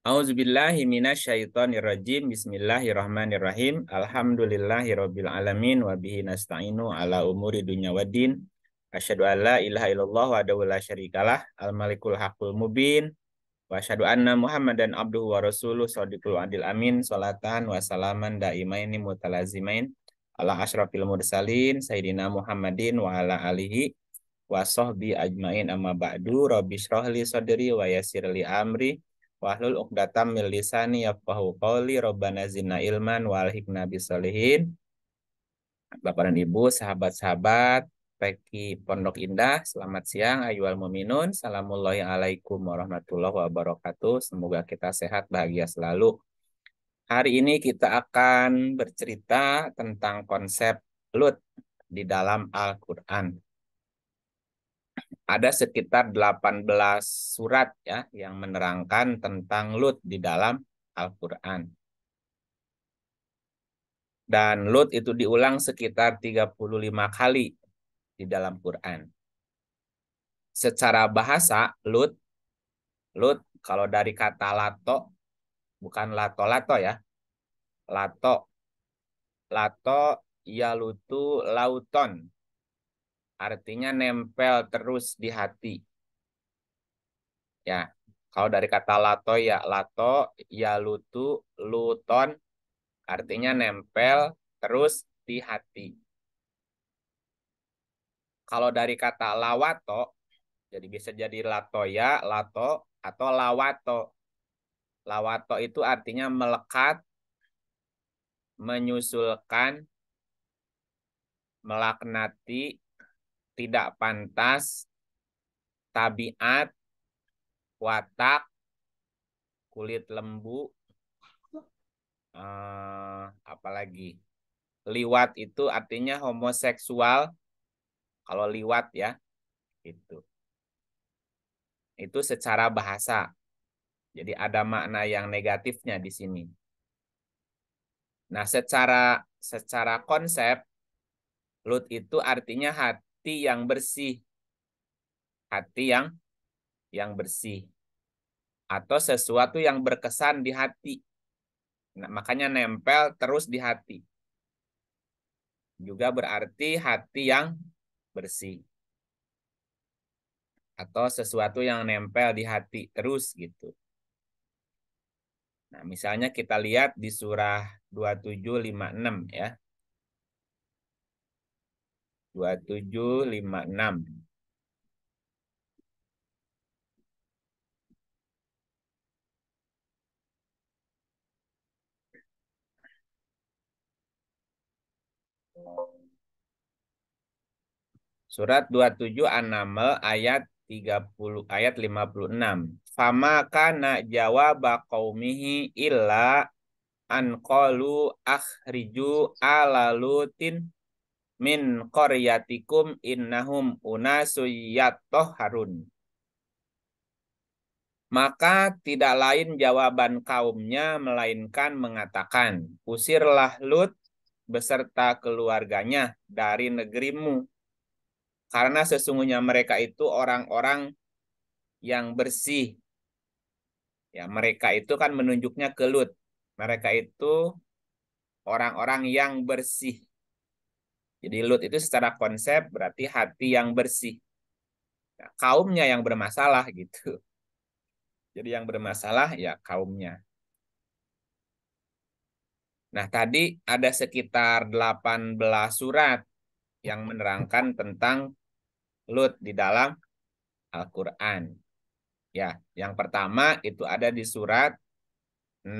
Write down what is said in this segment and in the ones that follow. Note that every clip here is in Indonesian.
A'udzubillahi minasyaitonirrajim. Bismillahirrahmanirrahim. Alhamdulillahirabbil alamin wa bihi nasta'inu ala umuri dunya waddin. Asyhadu an la ilaha illallah wa adu la syarikalah al malikul haqqul mubin. Wa asyhadu anna Muhammadan abduhu wa rasuluhu, shodiqul adil amin salatan wa salaman daimaini mutalazimain ala asyrafil mursalin sayidina Muhammadin wa ala alihi wa sahbi ajmain amma ba'du rabbi syrahli sadri wa yassirli amri wahlul uqdatam min lisani yafqahu qawli rabbana zinna ilman wal hikna bisolihin Bapak dan Ibu, sahabat-sahabat Peki Pondok Indah, selamat siang Al Muminun, Assalamualaikum warahmatullahi wabarakatuh Semoga kita sehat, bahagia selalu Hari ini kita akan bercerita tentang konsep Lut di dalam Al-Quran ada sekitar 18 surat ya yang menerangkan tentang Lut di dalam Al-Qur'an. Dan Lut itu diulang sekitar 35 kali di dalam Quran. Secara bahasa Lut Lut kalau dari kata lato bukan lato-lato ya. Lato. Lato Lutu lauton artinya nempel terus di hati. Ya, kalau dari kata lato ya lato, ya lutu, luton, artinya nempel terus di hati. Kalau dari kata lawato, jadi bisa jadi latoya, lato, atau lawato. Lawato itu artinya melekat, menyusulkan, melaknati, tidak pantas, tabiat, watak, kulit lembu, eh, apalagi liwat itu artinya homoseksual. Kalau liwat ya, itu itu secara bahasa. Jadi ada makna yang negatifnya di sini. Nah, secara secara konsep Lut itu artinya hati hati yang bersih. Hati yang yang bersih. Atau sesuatu yang berkesan di hati. Nah, makanya nempel terus di hati. Juga berarti hati yang bersih. Atau sesuatu yang nempel di hati terus gitu. Nah, misalnya kita lihat di surah 2756 ya. 2756. Surat 27 Anama ayat 30 ayat 56. Fama kana jawaba qaumihi illa an qalu akhriju alalutin min qaryatikum innahum harun. Maka tidak lain jawaban kaumnya melainkan mengatakan, usirlah Lut beserta keluarganya dari negerimu. Karena sesungguhnya mereka itu orang-orang yang bersih. Ya, mereka itu kan menunjuknya ke Lut. Mereka itu orang-orang yang bersih jadi lut itu secara konsep berarti hati yang bersih. Nah, kaumnya yang bermasalah gitu. Jadi yang bermasalah ya kaumnya. Nah, tadi ada sekitar 18 surat yang menerangkan tentang Lut di dalam Al-Qur'an. Ya, yang pertama itu ada di surat 6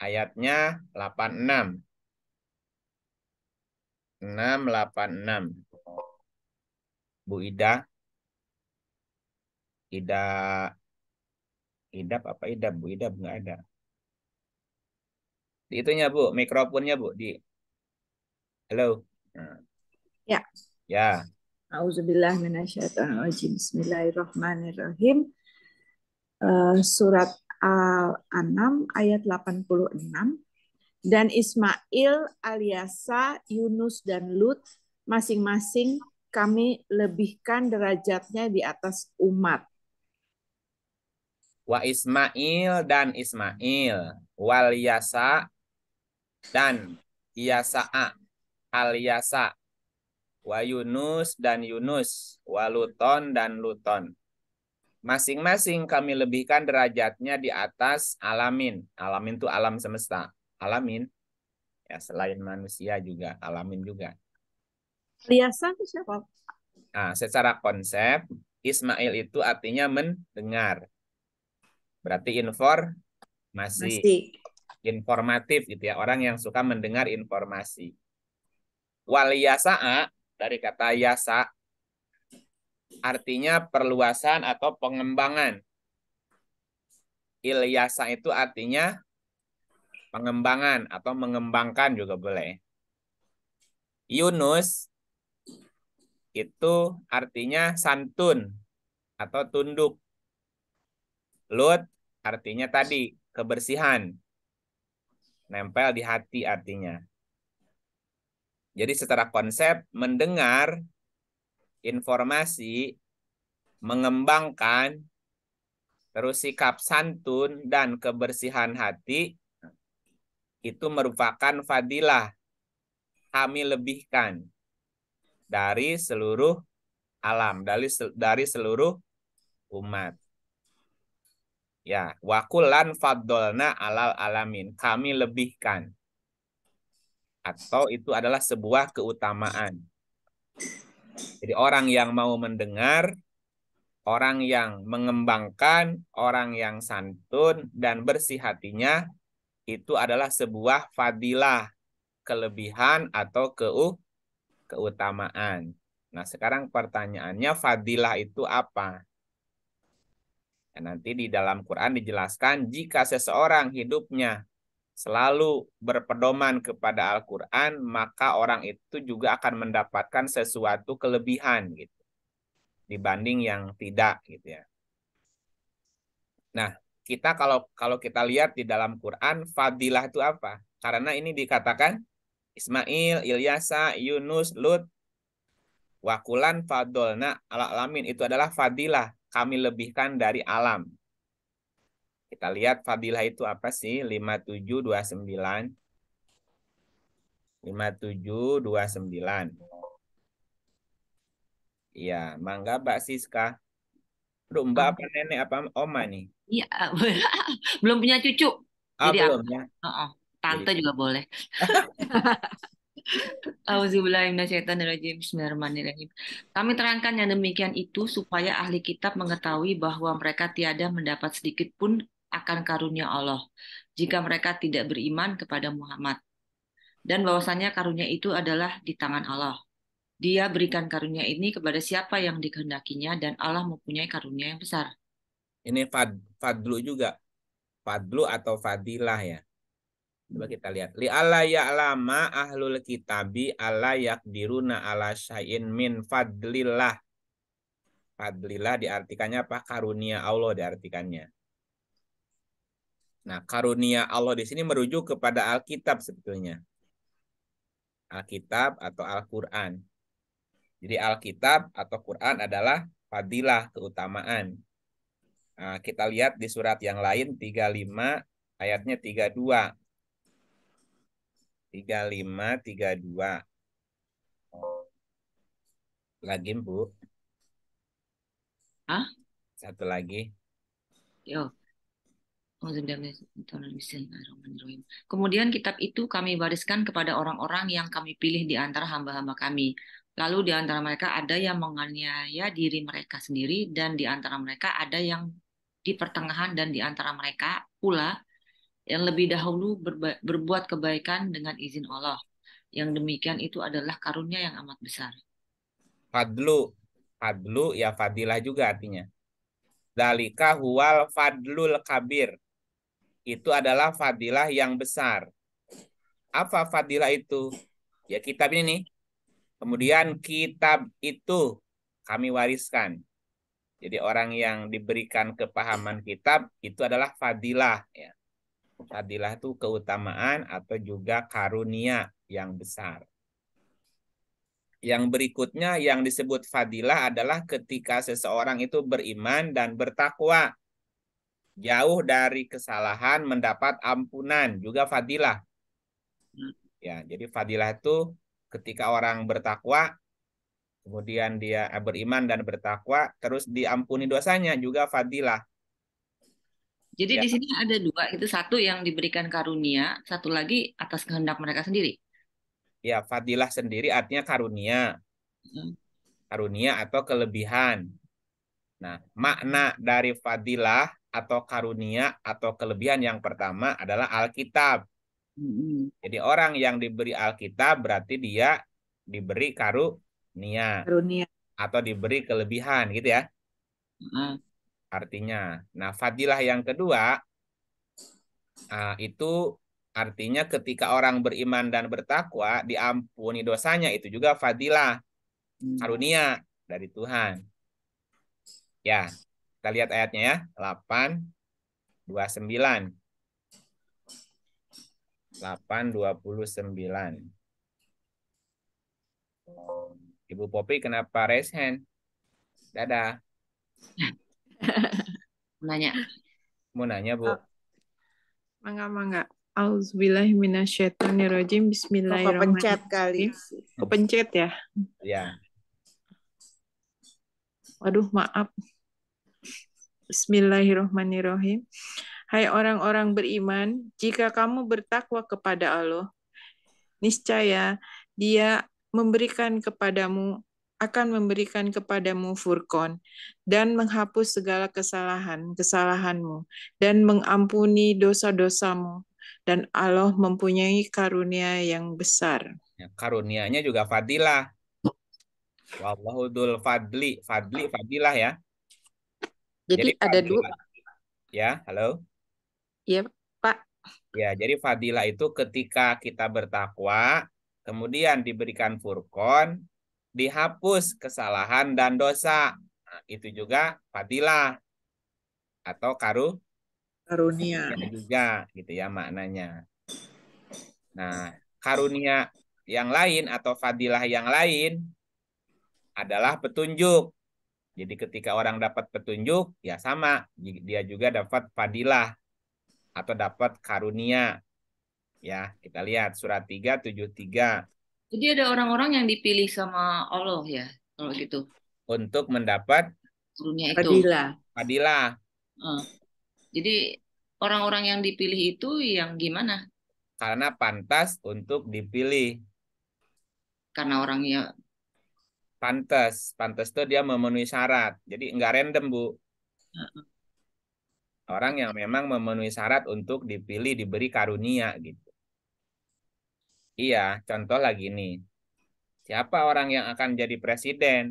ayatnya 86. 686. Bu Ida. Ida Idap apa ida Bu? ida nggak ada. Di itunya Bu, mikrofonnya Bu di Halo. Nah. Ya. Ya. Auzubillah minasyaitonirrajim. Bismillahirrahmanirrahim. Uh, surat Al-An'am ayat 86 dan Ismail aliasa Yunus dan Lut masing-masing kami lebihkan derajatnya di atas umat. Wa Ismail dan Ismail, wal Yasa dan Yasa'a, al Yasa, wa Yunus dan Yunus, wa Luton dan Luton. Masing-masing kami lebihkan derajatnya di atas alamin. Alamin itu alam semesta alamin ya selain manusia juga alamin juga Aliasa itu siapa nah, secara konsep Ismail itu artinya mendengar berarti infor masih informatif gitu ya orang yang suka mendengar informasi Waliyasa dari kata yasa artinya perluasan atau pengembangan Ilyasa itu artinya pengembangan atau mengembangkan juga boleh. Yunus itu artinya santun atau tunduk. Lut artinya tadi kebersihan. Nempel di hati artinya. Jadi secara konsep mendengar informasi, mengembangkan, terus sikap santun dan kebersihan hati itu merupakan fadilah kami lebihkan dari seluruh alam, dari dari seluruh umat. Ya, wakulan fadolna alal alamin. Kami lebihkan. Atau itu adalah sebuah keutamaan. Jadi orang yang mau mendengar, orang yang mengembangkan, orang yang santun dan bersih hatinya itu adalah sebuah fadilah, kelebihan atau keu keutamaan. Nah, sekarang pertanyaannya fadilah itu apa? Nah, nanti di dalam Quran dijelaskan jika seseorang hidupnya selalu berpedoman kepada Al-Qur'an, maka orang itu juga akan mendapatkan sesuatu kelebihan gitu. Dibanding yang tidak gitu ya. Nah, kita kalau kalau kita lihat di dalam Quran fadilah itu apa? Karena ini dikatakan Ismail, Ilyasa, Yunus, Lut, Wakulan, Fadolna, ala alamin itu adalah fadilah kami lebihkan dari alam. Kita lihat fadilah itu apa sih? 5729 5729 Iya, mangga Mbak Siska. Aduh, Mbak oh. apa nenek apa Oma nih? Iya, belum punya cucu. Ah, Jadi belum ya. Uh -uh. Tante Jadi. Iya. juga boleh. Kami terangkan yang demikian itu supaya ahli kitab mengetahui bahwa mereka tiada mendapat sedikit pun akan karunia Allah jika mereka tidak beriman kepada Muhammad. Dan bahwasanya karunia itu adalah di tangan Allah. Dia berikan karunia ini kepada siapa yang dikehendakinya dan Allah mempunyai karunia yang besar. Ini fad, fadlu juga. Fadlu atau fadilah ya. Coba kita lihat. Li ala ya'lama ahlul kitabi ala yakdiruna ala syain min fadlillah. Fadlillah diartikannya apa? Karunia Allah diartikannya. Nah, karunia Allah di sini merujuk kepada Alkitab sebetulnya. Alkitab atau Al-Quran. Jadi Alkitab atau Quran adalah fadilah keutamaan. Nah, kita lihat di surat yang lain 35 ayatnya 32. 35 32. Lagi, Bu. Hah? Satu lagi. Yo. Kemudian kitab itu kami bariskan kepada orang-orang yang kami pilih di antara hamba-hamba kami. Lalu di antara mereka ada yang menganiaya diri mereka sendiri dan di antara mereka ada yang di pertengahan dan di antara mereka pula yang lebih dahulu berba- berbuat kebaikan dengan izin Allah. Yang demikian itu adalah karunia yang amat besar. Fadlu, fadlu ya fadilah juga artinya. Dalika huwal fadlul kabir. Itu adalah fadilah yang besar. Apa fadilah itu? Ya kitab ini nih, Kemudian kitab itu kami wariskan. Jadi orang yang diberikan kepahaman kitab itu adalah fadilah. Ya. Fadilah itu keutamaan atau juga karunia yang besar. Yang berikutnya yang disebut fadilah adalah ketika seseorang itu beriman dan bertakwa. Jauh dari kesalahan mendapat ampunan juga fadilah. Hmm. Ya, jadi fadilah itu ketika orang bertakwa kemudian dia eh, beriman dan bertakwa terus diampuni dosanya juga fadilah jadi ya. di sini ada dua itu satu yang diberikan karunia satu lagi atas kehendak mereka sendiri ya fadilah sendiri artinya karunia hmm. karunia atau kelebihan nah makna dari fadilah atau karunia atau kelebihan yang pertama adalah Alkitab jadi orang yang diberi Alkitab berarti dia diberi karunia, karunia. atau diberi kelebihan gitu ya. Artinya, nah fadilah yang kedua ah, itu artinya ketika orang beriman dan bertakwa diampuni dosanya itu juga fadilah mm. karunia dari Tuhan. Ya, kita lihat ayatnya ya, 8 29 puluh sembilan Ibu Popi kenapa raise hand? Dadah. Nanya. Mau nanya, Bu. Oh. Mangga, mangga. Auzubillahi Bismillahirrahmanirrahim. Kepencet kali. Kepencet ya? ya Waduh, maaf. Bismillahirrahmanirrahim. Hai orang-orang beriman, jika kamu bertakwa kepada Allah, niscaya Dia memberikan kepadamu akan memberikan kepadamu furkon dan menghapus segala kesalahan kesalahanmu dan mengampuni dosa-dosamu dan Allah mempunyai karunia yang besar. Ya, karunianya juga fadilah. Wallahu fadli, fadli fadilah ya. Jadi, Jadi fadilah. ada dua. Ya, halo. Iya, Pak. Ya, jadi fadilah itu ketika kita bertakwa, kemudian diberikan furkon, dihapus kesalahan dan dosa. Nah, itu juga fadilah atau karu karunia juga gitu ya maknanya. Nah, karunia yang lain atau fadilah yang lain adalah petunjuk. Jadi ketika orang dapat petunjuk, ya sama, dia juga dapat fadilah atau dapat karunia. Ya, kita lihat surat 373. Jadi ada orang-orang yang dipilih sama Allah ya, kalau gitu. Untuk mendapat karunia itu. Fadilah. Fadilah. Uh, jadi orang-orang yang dipilih itu yang gimana? Karena pantas untuk dipilih. Karena orangnya pantas, pantas tuh dia memenuhi syarat. Jadi enggak random bu. Uh orang yang memang memenuhi syarat untuk dipilih diberi karunia gitu. Iya, contoh lagi nih. Siapa orang yang akan jadi presiden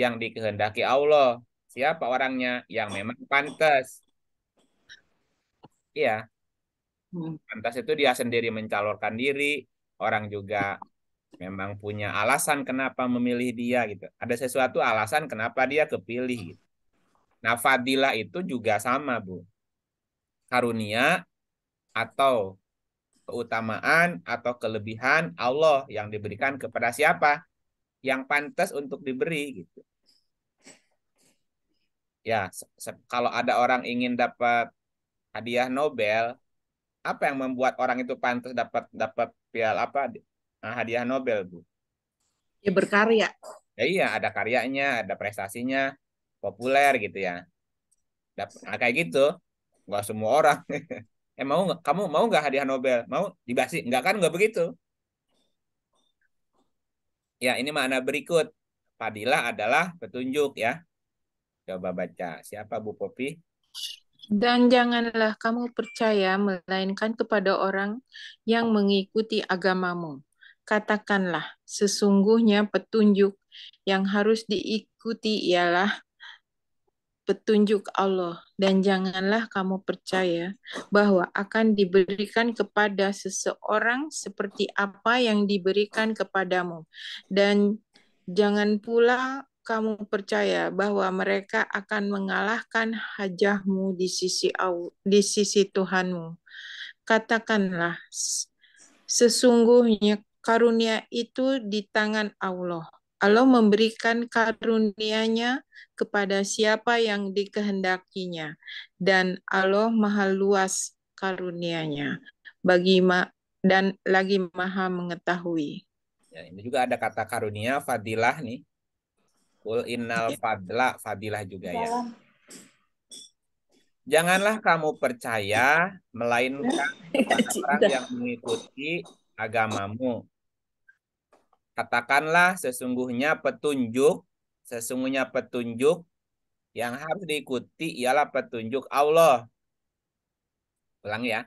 yang dikehendaki Allah? Siapa orangnya yang memang pantas? Iya. Hmm. Pantas itu dia sendiri mencalonkan diri, orang juga memang punya alasan kenapa memilih dia gitu. Ada sesuatu alasan kenapa dia kepilih gitu. Nah, fadilah itu juga sama, Bu. Karunia atau keutamaan atau kelebihan Allah yang diberikan kepada siapa? Yang pantas untuk diberi gitu. Ya, kalau ada orang ingin dapat hadiah Nobel, apa yang membuat orang itu pantas dapat dapat piala apa? Nah, hadiah Nobel, Bu. Ya berkarya. Ya, iya, ada karyanya, ada prestasinya populer gitu ya nah, kayak gitu nggak semua orang eh mau nggak kamu mau nggak hadiah Nobel mau dibasi nggak kan nggak begitu ya ini makna berikut padilah adalah petunjuk ya coba baca siapa Bu Popi dan janganlah kamu percaya melainkan kepada orang yang mengikuti agamamu katakanlah sesungguhnya petunjuk yang harus diikuti ialah petunjuk Allah dan janganlah kamu percaya bahwa akan diberikan kepada seseorang seperti apa yang diberikan kepadamu dan jangan pula kamu percaya bahwa mereka akan mengalahkan hajahmu di sisi di sisi Tuhanmu. Katakanlah, sesungguhnya karunia itu di tangan Allah, Allah memberikan karunia-Nya kepada siapa yang dikehendakinya, dan Allah maha luas karunia-Nya bagi ma dan lagi maha mengetahui. Ya, ini juga ada kata karunia fadilah nih. Kul innal iya. fadla fadilah juga ya. Janganlah kamu percaya melainkan orang yang mengikuti agamamu Katakanlah sesungguhnya petunjuk, sesungguhnya petunjuk yang harus diikuti ialah petunjuk Allah. Ulang ya.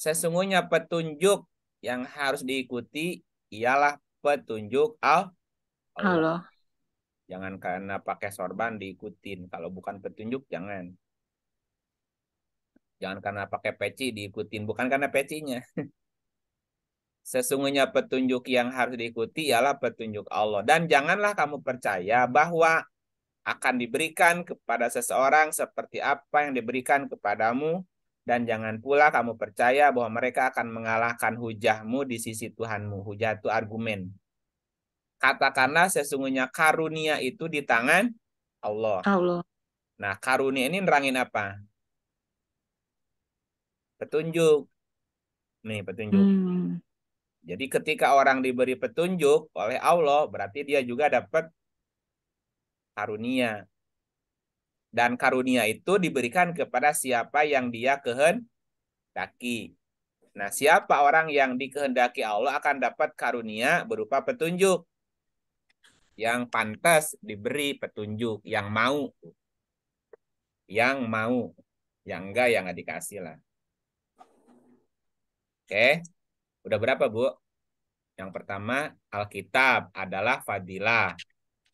Sesungguhnya petunjuk yang harus diikuti ialah petunjuk Allah. Allah. Jangan karena pakai sorban diikutin. Kalau bukan petunjuk jangan. Jangan karena pakai peci diikutin. Bukan karena pecinya. Sesungguhnya petunjuk yang harus diikuti ialah petunjuk Allah. Dan janganlah kamu percaya bahwa akan diberikan kepada seseorang seperti apa yang diberikan kepadamu. Dan jangan pula kamu percaya bahwa mereka akan mengalahkan hujahmu di sisi Tuhanmu. Hujah itu argumen. Katakanlah sesungguhnya karunia itu di tangan Allah. Allah. Nah karunia ini nerangin apa? Petunjuk. Nih petunjuk. Hmm jadi ketika orang diberi petunjuk oleh Allah, berarti dia juga dapat karunia. Dan karunia itu diberikan kepada siapa yang dia kehendaki. Nah, siapa orang yang dikehendaki Allah akan dapat karunia berupa petunjuk. Yang pantas diberi petunjuk, yang mau. Yang mau. Yang enggak, yang enggak dikasih lah. Oke. Okay. Udah berapa, Bu? Yang pertama, Alkitab adalah fadilah.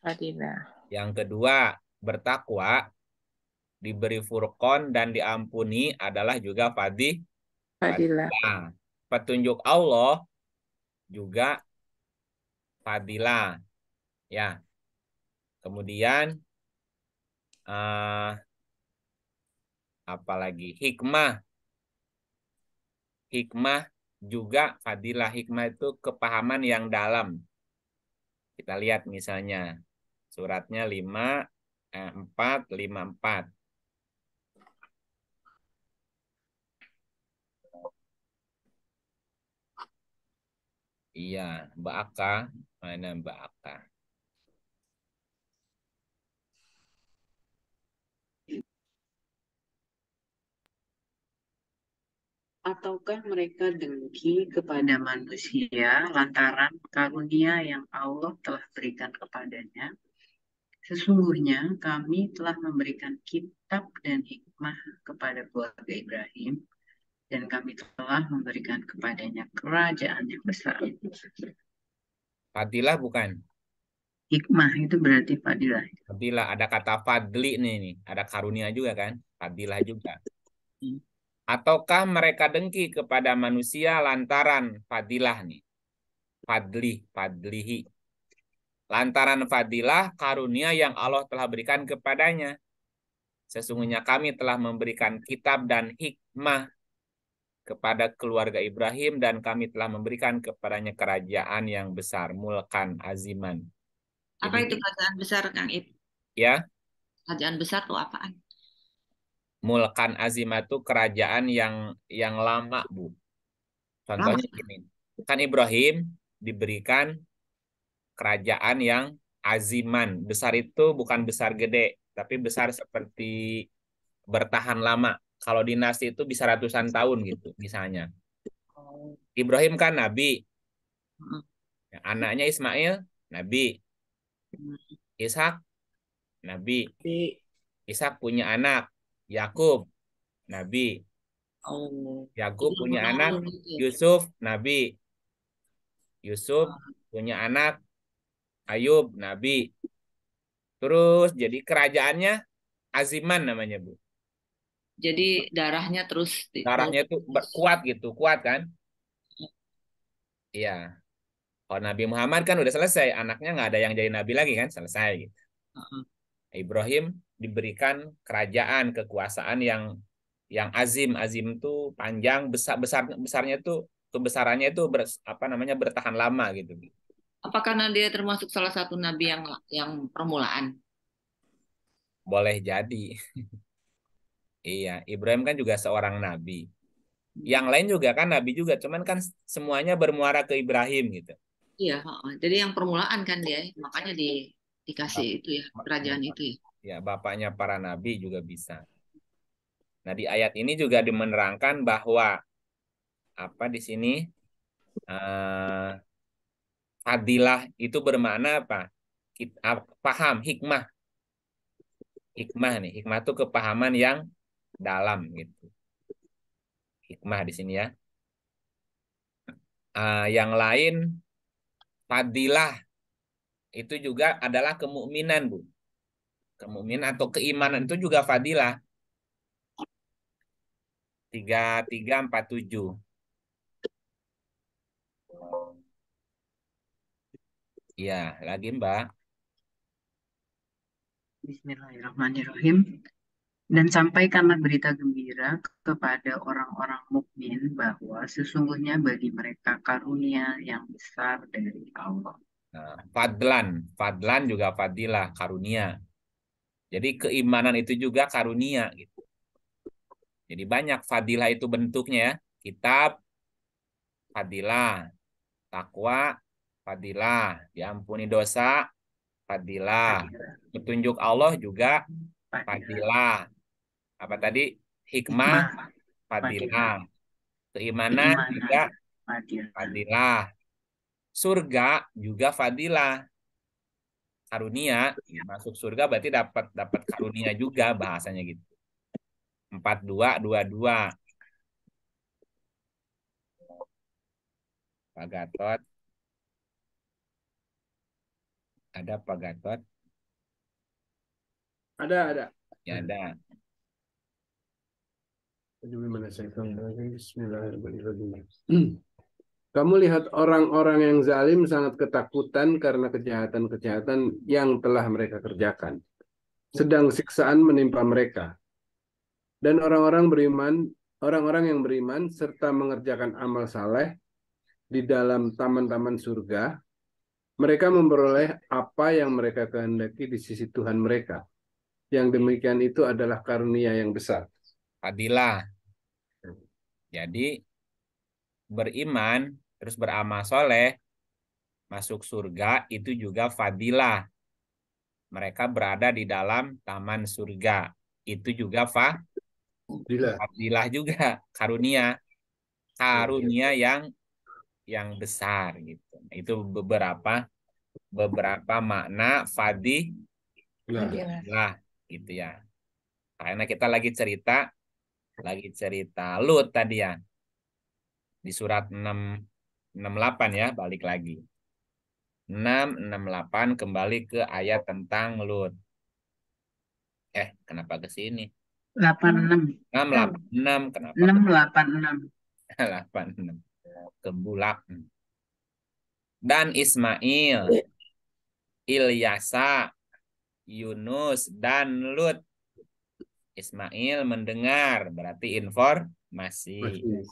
Fadilah. Yang kedua, bertakwa diberi furqon dan diampuni adalah juga fadih fadilah. fadilah. Petunjuk Allah juga fadilah. Ya. Kemudian uh, eh, apalagi hikmah. Hikmah juga fadilah hikmah itu kepahaman yang dalam. Kita lihat misalnya suratnya 5 eh, 4 5 4. Iya, Mbak Aka, mana Mbak Aka? Ataukah mereka dengki kepada manusia lantaran karunia yang Allah telah berikan kepadanya? Sesungguhnya kami telah memberikan kitab dan hikmah kepada keluarga Ibrahim dan kami telah memberikan kepadanya kerajaan yang besar. Fadilah bukan? Hikmah itu berarti fadilah. Fadilah, ada kata fadli nih, nih. ada karunia juga kan? Fadilah juga. Hmm ataukah mereka dengki kepada manusia lantaran fadilah nih fadli fadlihi lantaran fadilah karunia yang Allah telah berikan kepadanya sesungguhnya kami telah memberikan kitab dan hikmah kepada keluarga Ibrahim dan kami telah memberikan kepadanya kerajaan yang besar mulkan aziman apa Jadi, itu kerajaan besar Kang Ib? Ya. Kerajaan besar itu apaan? mulkan azimah itu kerajaan yang yang lama, Bu. Contohnya gini. Kan Ibrahim diberikan kerajaan yang aziman. Besar itu bukan besar gede, tapi besar seperti bertahan lama. Kalau dinasti itu bisa ratusan tahun gitu misalnya. Ibrahim kan nabi. Hmm. Ya, anaknya Ismail nabi. Hmm. Ishak nabi. Ishak punya anak Yakub nabi. Oh. Yakub punya iya, anak Yusuf nabi. Yusuf ah. punya anak Ayub nabi. Terus jadi kerajaannya Aziman namanya, Bu. Jadi darahnya terus darahnya itu kuat gitu, kuat kan? Iya. Kalau Nabi Muhammad kan udah selesai, anaknya nggak ada yang jadi nabi lagi kan, selesai gitu. Uh Ibrahim diberikan kerajaan kekuasaan yang yang azim azim itu panjang besar besar besarnya tuh kebesarannya itu ber, apa namanya bertahan lama gitu apa karena dia termasuk salah satu nabi yang yang permulaan boleh jadi iya Ibrahim kan juga seorang nabi yang lain juga kan nabi juga cuman kan semuanya bermuara ke Ibrahim gitu iya jadi yang permulaan kan dia makanya di dikasih itu ya kerajaan itu ya ya bapaknya para nabi juga bisa. Nah, di ayat ini juga dimenerangkan bahwa apa di sini uh, adilah itu bermakna apa? Kita paham hikmah. Hikmah nih, hikmah itu kepahaman yang dalam gitu. Hikmah di sini ya. Uh, yang lain fadilah itu juga adalah kemukminan, Bu. Mukmin atau keimanan itu juga fadilah. Tiga, tiga, empat, tujuh. Iya, lagi Mbak. Bismillahirrahmanirrahim. Dan sampaikanlah berita gembira kepada orang-orang mukmin bahwa sesungguhnya bagi mereka karunia yang besar dari Allah. Nah, fadlan, fadlan juga fadilah, karunia. Jadi keimanan itu juga karunia gitu. Jadi banyak fadilah itu bentuknya ya. Kitab, fadilah. Takwa, fadilah. Diampuni dosa, fadilah. Petunjuk Allah juga fadilah. Apa tadi? Hikmah, fadilah. Keimanan juga fadilah. Surga juga fadilah karunia iya. masuk surga berarti dapat dapat karunia juga bahasanya gitu empat dua dua dua Pak Gatot ada Pak Gatot ada ada ya ada Bismillahirrahmanirrahim. Hmm. Kamu lihat orang-orang yang zalim sangat ketakutan karena kejahatan-kejahatan yang telah mereka kerjakan. Sedang siksaan menimpa mereka. Dan orang-orang beriman, orang-orang yang beriman serta mengerjakan amal saleh di dalam taman-taman surga, mereka memperoleh apa yang mereka kehendaki di sisi Tuhan mereka. Yang demikian itu adalah karunia yang besar. Adilah, Jadi beriman terus beramal soleh masuk surga itu juga fadilah mereka berada di dalam taman surga itu juga fa fadilah, fadilah juga karunia karunia yang yang besar gitu nah, itu beberapa beberapa makna fadilah gitu ya karena kita lagi cerita lagi cerita Lut tadi ya di surat 6 68 ya, balik lagi. 668 kembali ke ayat tentang Lut. Eh, kenapa ke sini? 86. 686 kenapa? 686. 86. Kembulak. Dan Ismail, Ilyasa, Yunus, dan Lut. Ismail mendengar, berarti informasi. Masih.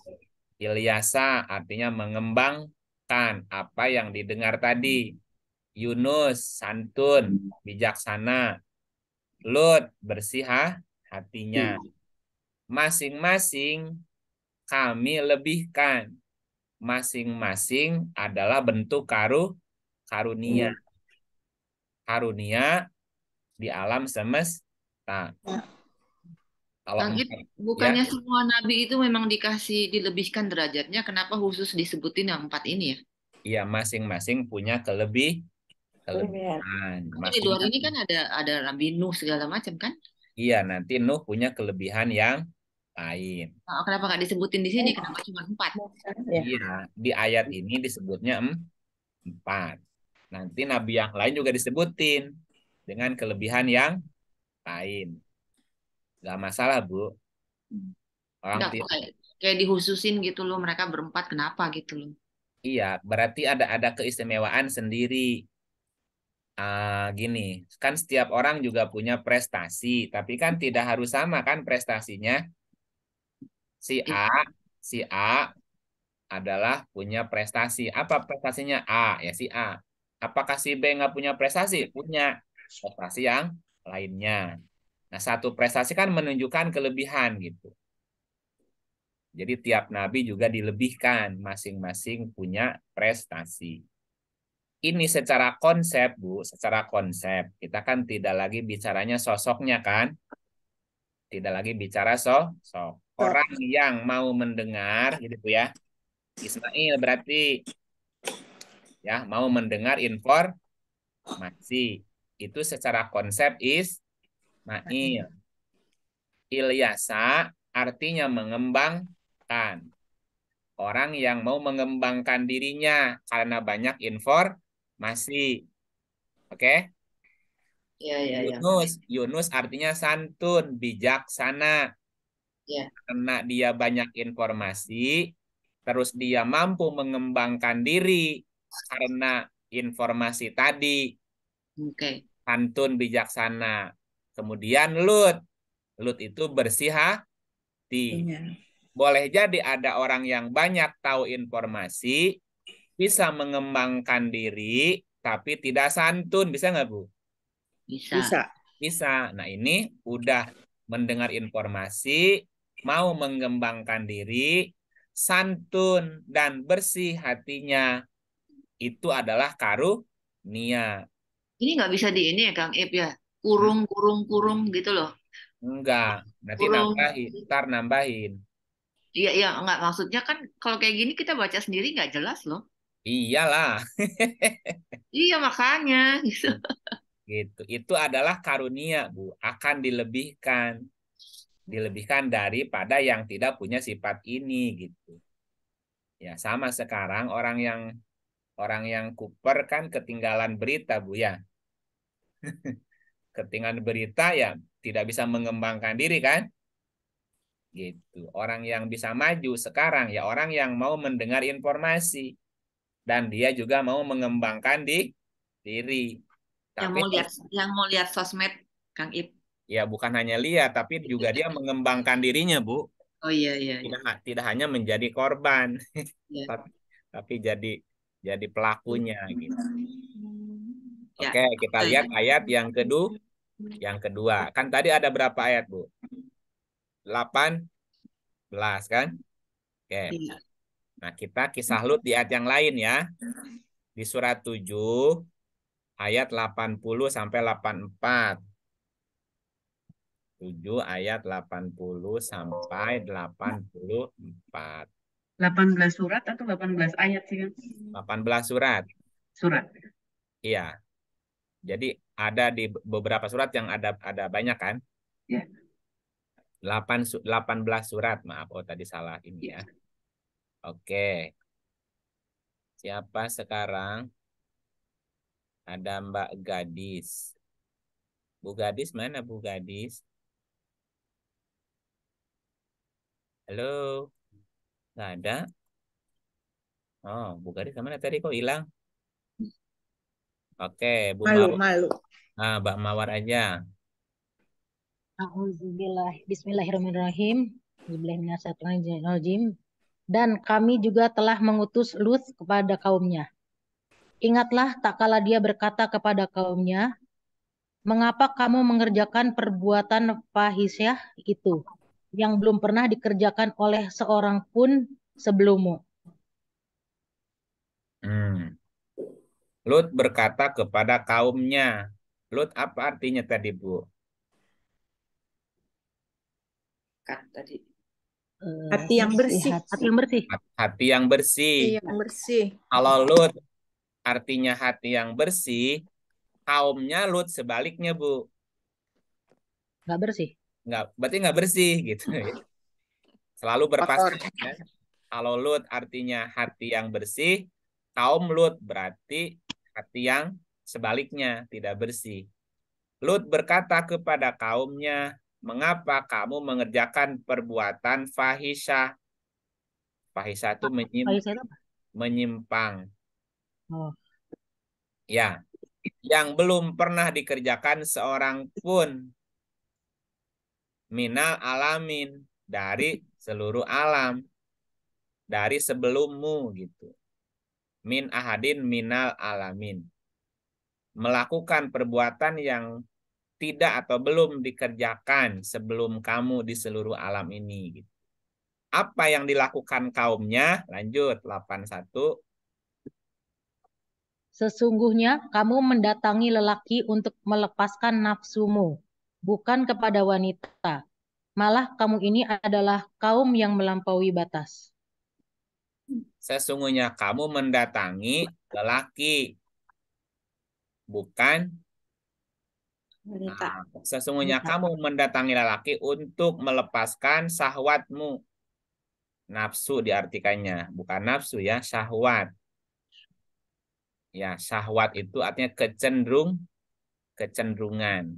Ilyasa artinya mengembangkan apa yang didengar tadi. Yunus santun, bijaksana. Lut bersih hatinya. Iya. Masing-masing kami lebihkan. Masing-masing adalah bentuk karu karunia. Iya. Karunia di alam semesta. Iya. Langit, ya. bukannya ya. semua nabi itu memang dikasih dilebihkan derajatnya, kenapa khusus disebutin yang empat ini ya? Iya, masing-masing punya kelebih kelebihan. Tapi di luar ini kan ada ada nabi Nuh segala macam kan? Iya, nanti Nuh punya kelebihan yang lain. Oh, kenapa nggak disebutin di sini? Iya. Kenapa cuma empat? Ya. Iya, di ayat ini disebutnya empat. Nanti nabi yang lain juga disebutin dengan kelebihan yang lain nggak masalah bu hmm. orang nggak, kayak, kayak dihususin gitu loh mereka berempat kenapa gitu loh iya berarti ada ada keistimewaan sendiri uh, gini kan setiap orang juga punya prestasi tapi kan tidak harus sama kan prestasinya si A iya. si A adalah punya prestasi apa prestasinya A ya si A apakah si B nggak punya prestasi punya prestasi yang lainnya Nah, satu prestasi kan menunjukkan kelebihan gitu. Jadi tiap nabi juga dilebihkan, masing-masing punya prestasi. Ini secara konsep, Bu, secara konsep. Kita kan tidak lagi bicaranya sosoknya kan? Tidak lagi bicara sosok. Orang yang mau mendengar gitu bu ya. Ismail berarti ya mau mendengar informasi itu secara konsep is Ma'il. Ilyasa artinya mengembangkan. Orang yang mau mengembangkan dirinya karena banyak informasi. Oke? Okay? Ya, ya, iya. Yunus, ya. Yunus artinya santun, bijaksana. Ya. Karena dia banyak informasi, terus dia mampu mengembangkan diri karena informasi tadi. Oke. Okay. Santun, bijaksana. Kemudian lut. Lut itu bersih hati. Iya. Boleh jadi ada orang yang banyak tahu informasi, bisa mengembangkan diri, tapi tidak santun. Bisa nggak, Bu? Bisa. Bisa. Bisa. Nah ini udah mendengar informasi, mau mengembangkan diri, santun, dan bersih hatinya. Itu adalah karunia. Ini nggak bisa di ini ya, Kang Ip ya? kurung kurung kurung gitu loh enggak nanti kurung. nambahin ntar nambahin iya iya enggak maksudnya kan kalau kayak gini kita baca sendiri nggak jelas loh iyalah iya makanya gitu gitu itu adalah karunia bu akan dilebihkan dilebihkan daripada yang tidak punya sifat ini gitu ya sama sekarang orang yang orang yang kuper kan ketinggalan berita bu ya ketinggalan berita ya tidak bisa mengembangkan diri kan? Gitu. Orang yang bisa maju sekarang ya orang yang mau mendengar informasi dan dia juga mau mengembangkan di diri. Tapi, yang mau kan lihat yang mau lihat sosmed Kang Ip. Ya bukan hanya lihat tapi juga dia mengembangkan dirinya, Bu. Oh iya iya. iya. Tidak, iya. tidak hanya menjadi korban. Iya. tapi, tapi jadi jadi pelakunya gitu. Hmm. Ya. Oke, okay, ya. kita lihat ayat yang kedua. Yang kedua. Kan tadi ada berapa ayat, Bu? 18 kan? Oke. Okay. Iya. Nah, kita kisah Lut di ayat yang lain ya. Di surat 7 ayat 80 sampai 84. 7 ayat 80 sampai 84. 18 surat atau 18 ayat sih kan? 18 surat. Surat. Iya. Jadi ada di beberapa surat yang ada ada banyak kan? Ya. 8 18 surat, maaf oh tadi salah ini ya. Iya. Oke. Siapa sekarang? Ada Mbak Gadis. Bu Gadis mana Bu Gadis? Halo? Enggak ada? Oh, Bu Gadis kemana tadi kok hilang? Oke, Bu Malu, Mawar. malu. Nah, Mbak Mawar aja. Alhamdulillah. Bismillahirrahmanirrahim. Bismillahirrahmanirrahim. Dan kami juga telah mengutus Luth kepada kaumnya. Ingatlah tak kala dia berkata kepada kaumnya, Mengapa kamu mengerjakan perbuatan fahisyah itu yang belum pernah dikerjakan oleh seorang pun sebelummu? Hmm. Lut berkata kepada kaumnya. Lut apa artinya tadi, Bu? Kan tadi eh, hati yang bersih, hati yang bersih. Hati yang bersih. Hati iya, yang bersih. Kalau Lut artinya hati yang bersih, kaumnya Lut sebaliknya, Bu. Gak bersih. Nggak, berarti gak bersih gitu. Ya. Selalu berpasangan. Ya. Kalau Lut artinya hati yang bersih, kaum Lut berarti hati yang sebaliknya tidak bersih. Lut berkata kepada kaumnya, mengapa kamu mengerjakan perbuatan fahisha? Fahisha itu menyimpang. Oh. Ya, yang belum pernah dikerjakan seorang pun minal alamin dari seluruh alam dari sebelummu gitu min ahadin minal alamin. Melakukan perbuatan yang tidak atau belum dikerjakan sebelum kamu di seluruh alam ini. Gitu. Apa yang dilakukan kaumnya? Lanjut 81. Sesungguhnya kamu mendatangi lelaki untuk melepaskan nafsumu, bukan kepada wanita. Malah kamu ini adalah kaum yang melampaui batas sesungguhnya kamu mendatangi lelaki bukan Nah, sesungguhnya Minta. kamu mendatangi lelaki untuk melepaskan syahwatmu. Nafsu diartikannya, bukan nafsu ya, syahwat. Ya, syahwat itu artinya kecenderung kecenderungan.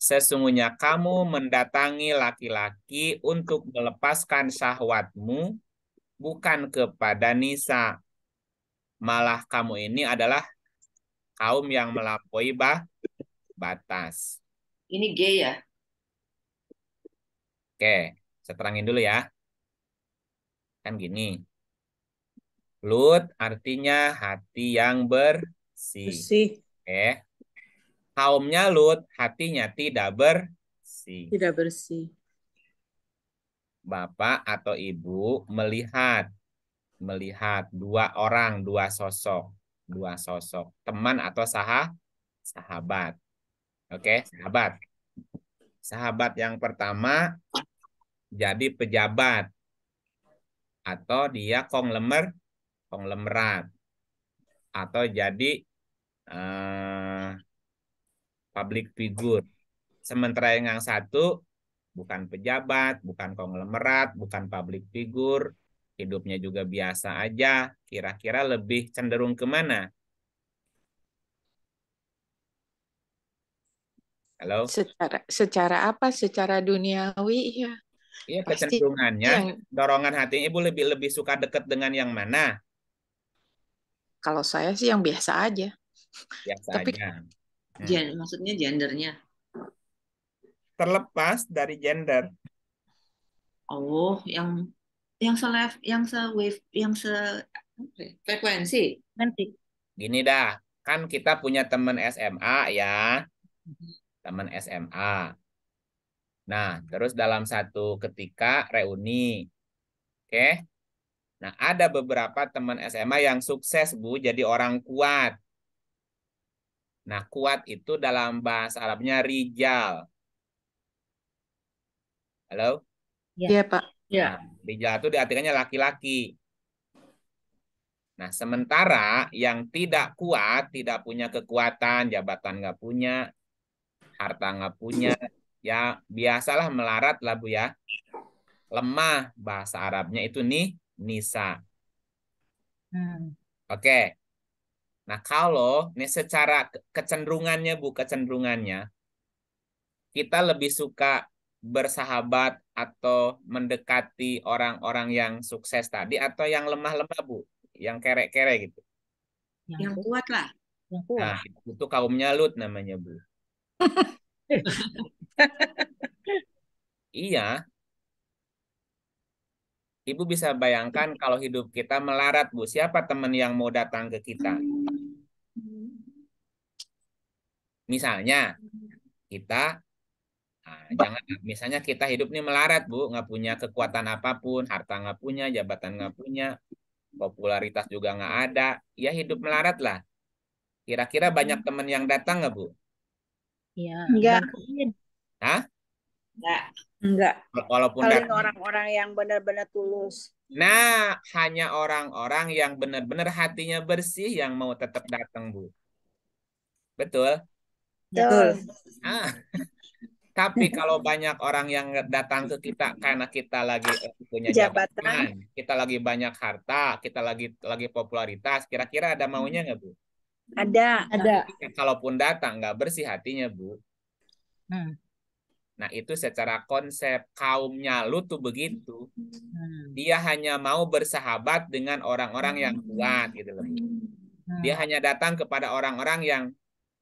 Sesungguhnya kamu mendatangi laki-laki untuk melepaskan syahwatmu bukan kepada nisa. Malah kamu ini adalah kaum yang melampaui bah batas. Ini G ya? Oke, saya terangin dulu ya. Kan gini. Lut artinya hati yang bersih. bersih. Oke. Kaumnya Lut hatinya tidak bersih. Tidak bersih. Bapak atau Ibu hmm. melihat melihat dua orang, dua sosok, dua sosok, teman atau sah sahabat. Oke, okay, sahabat. Sahabat yang pertama jadi pejabat atau dia konglemer konglomerat atau jadi eh, public figure. Sementara yang satu bukan pejabat, bukan konglomerat, bukan public figure, hidupnya juga biasa aja, kira-kira lebih cenderung kemana? Halo? Secara, secara apa? Secara duniawi ya. Iya kecenderungannya, yang... dorongan hati ibu lebih lebih suka dekat dengan yang mana? Kalau saya sih yang biasa aja. Biasa Tapi, aja. Hmm. Gen, maksudnya gendernya terlepas dari gender. Oh, yang yang selef, yang se wave, yang se ya, frekuensi. Nanti. Gini dah, kan kita punya teman SMA ya. Teman SMA. Nah, terus dalam satu ketika reuni. Oke. Okay? Nah, ada beberapa teman SMA yang sukses, Bu, jadi orang kuat. Nah, kuat itu dalam bahasa Arabnya rijal. Halo? Iya, ya, Pak. Ya. Nah, ginjal diartikannya laki-laki. Nah, sementara yang tidak kuat, tidak punya kekuatan, jabatan nggak punya, harta nggak punya, ya biasalah melarat lah Bu ya. Lemah, bahasa Arabnya itu nih, nisa. Hmm. Oke. Nah, kalau ini secara kecenderungannya Bu, kecenderungannya, kita lebih suka bersahabat atau mendekati orang-orang yang sukses tadi atau yang lemah-lemah Bu, yang kere-kere gitu. Yang kuat lah. Nah, itu kaumnya Lut namanya Bu. iya. Ibu bisa bayangkan kalau hidup kita melarat Bu, siapa teman yang mau datang ke kita? Hmm. Misalnya kita Nah, jangan misalnya kita hidup nih melarat bu, nggak punya kekuatan apapun, harta nggak punya, jabatan nggak punya, popularitas juga nggak ada, ya hidup melarat lah. Kira-kira banyak hmm. teman yang datang nggak bu? Iya. nggak. Hah? Nggak nggak. Walaupun orang-orang yang benar-benar tulus. Nah, hanya orang-orang yang benar-benar hatinya bersih yang mau tetap datang bu. Betul. Betul. Ah. Tapi kalau banyak orang yang datang ke kita karena kita lagi eh, punya jabatan, jabatan kita lagi banyak harta, kita lagi lagi popularitas, kira-kira ada maunya nggak bu? Ada, ada. Ya, kalaupun datang nggak bersih hatinya bu. Hmm. Nah itu secara konsep kaumnya lu tuh begitu. Hmm. Dia hanya mau bersahabat dengan orang-orang yang kuat gitu loh. Hmm. Dia hanya datang kepada orang-orang yang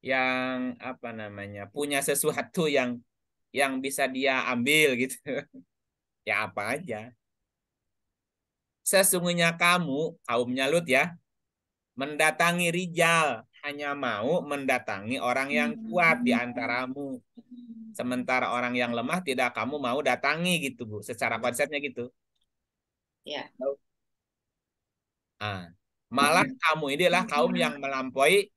yang apa namanya punya sesuatu yang yang bisa dia ambil gitu. ya apa aja. Sesungguhnya kamu, kaumnya Lut ya, mendatangi Rijal, hanya mau mendatangi orang yang hmm. kuat di antaramu. Sementara orang yang lemah tidak kamu mau datangi gitu, Bu. Secara konsepnya gitu. Ya. Ah. Malah hmm. kamu inilah kaum yang melampaui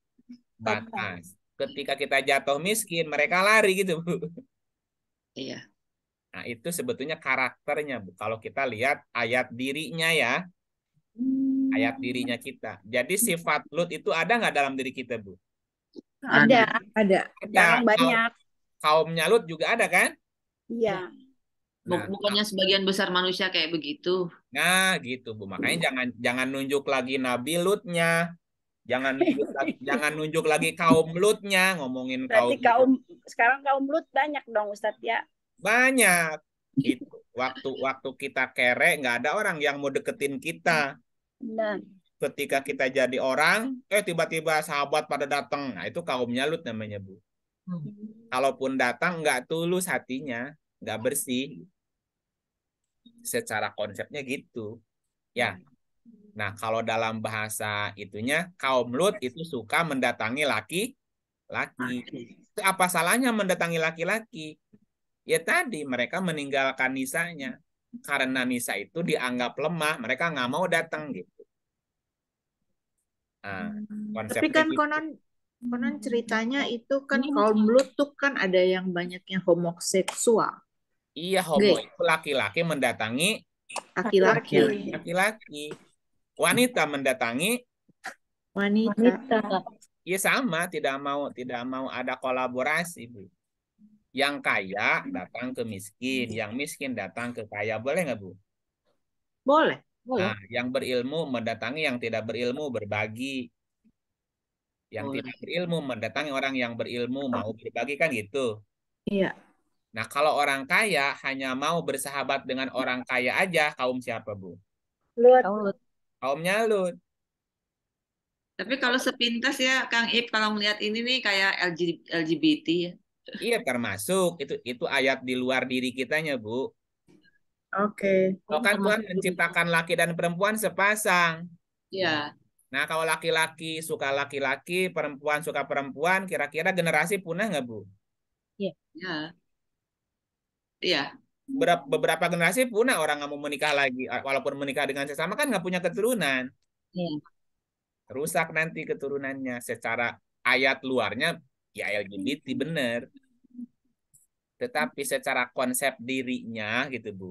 batas. Ketika kita jatuh miskin, mereka lari gitu, Bu. Iya. Nah, itu sebetulnya karakternya Bu. Kalau kita lihat ayat dirinya ya. Hmm. Ayat dirinya kita. Jadi hmm. sifat Lut itu ada nggak dalam diri kita, Bu? Ada, ada. Ada banyak. kaumnya Lut juga ada kan? Iya. Nah, Bukannya nah. sebagian besar manusia kayak begitu. Nah, gitu Bu. Makanya jangan jangan nunjuk lagi nabi Lutnya. Jangan nunjuk, jangan nunjuk lagi kaum Lutnya ngomongin Berarti kaum. kaum sekarang kaum Lut banyak dong Ustadz ya. Banyak. Itu waktu waktu kita kere nggak ada orang yang mau deketin kita. nah. Ketika kita jadi orang, eh tiba-tiba sahabat pada datang. Nah, itu kaumnya Lut namanya, Bu. Hmm. Kalaupun datang nggak tulus hatinya, nggak bersih. Secara konsepnya gitu. Ya, Nah, kalau dalam bahasa itunya kaum Lut itu suka mendatangi laki-laki. Apa salahnya mendatangi laki-laki? Ya tadi mereka meninggalkan nisanya karena nisa itu dianggap lemah, mereka nggak mau datang gitu. Nah, Tapi kan konon konon ceritanya itu kan hmm. kaum Lut tuh kan ada yang banyaknya homoseksual. Iya, homo itu laki-laki mendatangi Laki-laki wanita mendatangi wanita. Iya sama, tidak mau tidak mau ada kolaborasi, Bu. Yang kaya datang ke miskin, yang miskin datang ke kaya, boleh nggak, Bu? Boleh. Boleh. Nah, yang berilmu mendatangi yang tidak berilmu berbagi. Yang boleh. tidak berilmu mendatangi orang yang berilmu mau berbagi kan gitu. Iya. Nah, kalau orang kaya hanya mau bersahabat dengan orang kaya aja, kaum siapa, Bu? Kaum kaum nyalut. Tapi kalau sepintas ya Kang Ip kalau melihat ini nih kayak LGBT ya. Iya termasuk itu itu ayat di luar diri kitanya Bu. Oke. Okay. kan Tuhan menciptakan laki dan perempuan sepasang. Iya. Nah kalau laki-laki suka laki-laki, perempuan suka perempuan, kira-kira generasi punah nggak Bu? Iya. Iya. Iya beberapa generasi punah orang nggak mau menikah lagi walaupun menikah dengan sesama kan nggak punya keturunan hmm. rusak nanti keturunannya secara ayat luarnya ya LGBT bener tetapi secara konsep dirinya gitu bu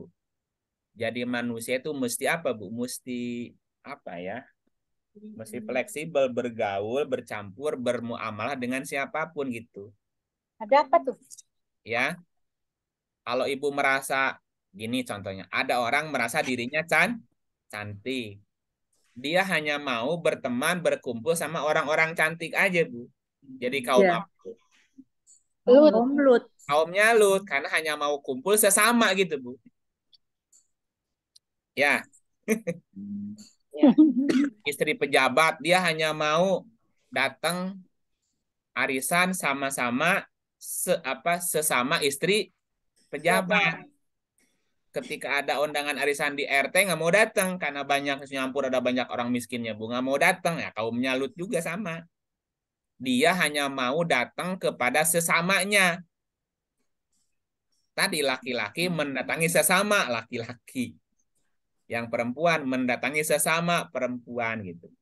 jadi manusia itu mesti apa bu mesti apa ya mesti fleksibel bergaul bercampur bermuamalah dengan siapapun gitu ada apa tuh ya kalau ibu merasa gini contohnya, ada orang merasa dirinya can cantik. Dia hanya mau berteman, berkumpul sama orang-orang cantik aja, Bu. Jadi kaum yeah. apa? Lut. Kaum Lut. Kaumnya Lut karena hanya mau kumpul sesama gitu, Bu. Ya. yeah. Istri pejabat dia hanya mau datang arisan sama-sama se apa sesama istri pejabat. Ketika ada undangan arisan di RT nggak mau datang karena banyak nyampur ada banyak orang miskinnya bu nggak mau datang ya kaumnya Lut juga sama. Dia hanya mau datang kepada sesamanya. Tadi laki-laki mendatangi sesama laki-laki. Yang perempuan mendatangi sesama perempuan gitu.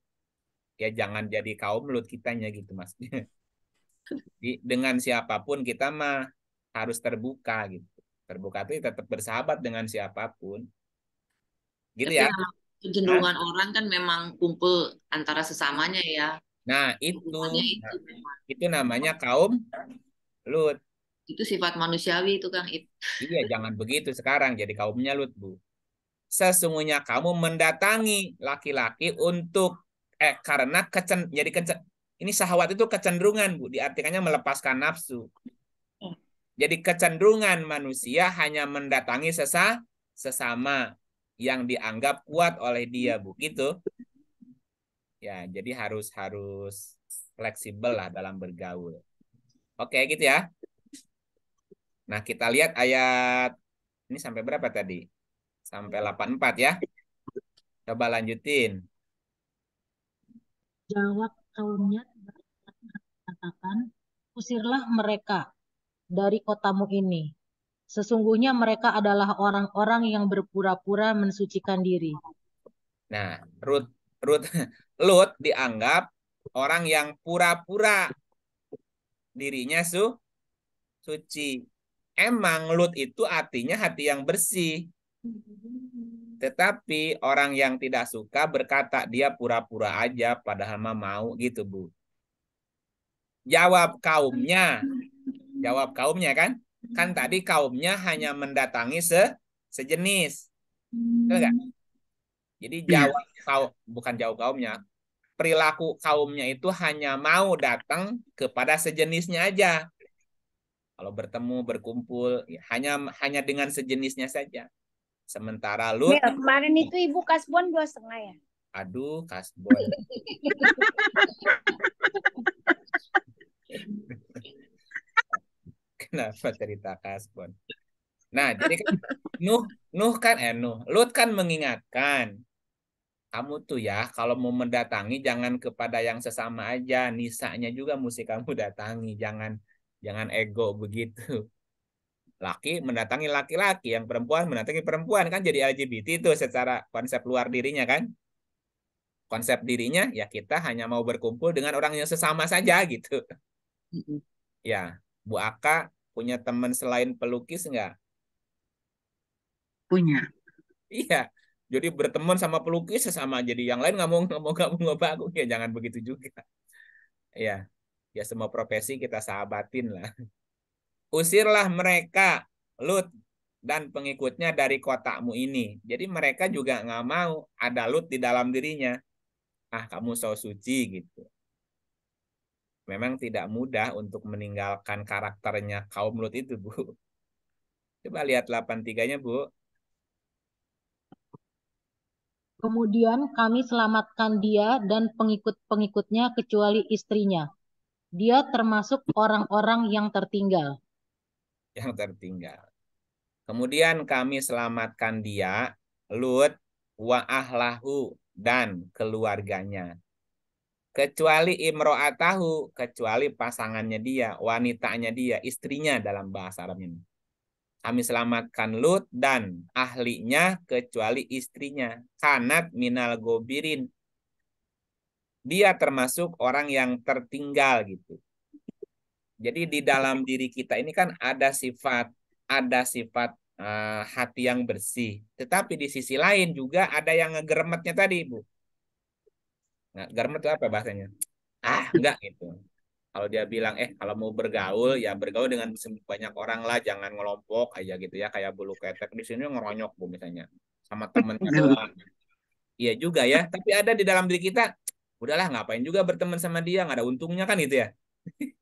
Ya jangan jadi kaum Lut kitanya gitu mas. Jadi dengan siapapun kita mah harus terbuka gitu terbuka hati tetap bersahabat dengan siapapun gitu ya kecenderungan nah. orang kan memang kumpul antara sesamanya ya nah itu itu, nah, itu namanya kaum Lut itu sifat manusiawi itu kang It. iya jangan begitu sekarang jadi kaumnya Lut bu sesungguhnya kamu mendatangi laki-laki untuk eh karena kecen jadi kecen ini syahwat itu kecenderungan bu diartikannya melepaskan nafsu jadi kecenderungan manusia hanya mendatangi sesa sesama yang dianggap kuat oleh dia, Bu. Gitu. Ya, jadi harus harus fleksibel lah dalam bergaul. Oke, gitu ya. Nah, kita lihat ayat ini sampai berapa tadi? Sampai 84 ya. Coba lanjutin. Jawab kaumnya katakan, usirlah mereka, dari kotamu ini. Sesungguhnya mereka adalah orang-orang yang berpura-pura mensucikan diri. Nah, Rut, Rut, Lut dianggap orang yang pura-pura dirinya su suci. Emang Lut itu artinya hati yang bersih. Tetapi orang yang tidak suka berkata dia pura-pura aja padahal mah mau gitu, Bu. Jawab kaumnya, Jawab kaumnya kan? Kan hmm. tadi kaumnya hanya mendatangi se sejenis. enggak? Hmm. Jadi jawab kaum bukan jawab kaumnya. Perilaku kaumnya itu hanya mau datang kepada sejenisnya aja. Kalau bertemu berkumpul ya, hanya hanya dengan sejenisnya saja. Sementara lu ya, kemarin itu Ibu kasbon dua setengah ya. Aduh, kasbon. Kenapa cerita kasbon? Nah, jadi kan Nuh, Nuh kan eh Nuh, Lut kan mengingatkan kamu tuh ya kalau mau mendatangi jangan kepada yang sesama aja, nisanya juga mesti kamu datangi, jangan jangan ego begitu. Laki mendatangi laki-laki, yang perempuan mendatangi perempuan kan jadi LGBT itu secara konsep luar dirinya kan. Konsep dirinya ya kita hanya mau berkumpul dengan orang yang sesama saja gitu. Ya, Bu Aka Punya teman selain pelukis nggak? Punya. Iya. Jadi berteman sama pelukis sesama jadi yang lain nggak mau nggak mau nggak mau ya jangan begitu juga. Iya. ya semua profesi kita sahabatin lah. Usirlah mereka, Lut dan pengikutnya dari kotamu ini. Jadi mereka juga nggak mau ada Lut di dalam dirinya. Ah, kamu so suci gitu memang tidak mudah untuk meninggalkan karakternya kaum Lut itu, Bu. Coba lihat 83-nya, Bu. Kemudian kami selamatkan dia dan pengikut-pengikutnya kecuali istrinya. Dia termasuk orang-orang yang tertinggal. Yang tertinggal. Kemudian kami selamatkan dia, Lut, wa ahlahu, dan keluarganya kecuali imro'atahu kecuali pasangannya dia wanitanya dia istrinya dalam bahasa Arab ini kami selamatkan Lut dan ahlinya kecuali istrinya kanat minal gobirin dia termasuk orang yang tertinggal gitu jadi di dalam diri kita ini kan ada sifat ada sifat uh, hati yang bersih tetapi di sisi lain juga ada yang ngegermetnya tadi Bu Nah, garmer itu apa bahasanya? Ah, enggak gitu. Kalau dia bilang, eh kalau mau bergaul, ya bergaul dengan banyak orang lah, jangan ngelompok aja gitu ya, kayak bulu ketek di sini ngeronyok bu misalnya, sama temen iya. iya juga ya, tapi ada di dalam diri kita, udahlah ngapain juga berteman sama dia, nggak ada untungnya kan gitu ya.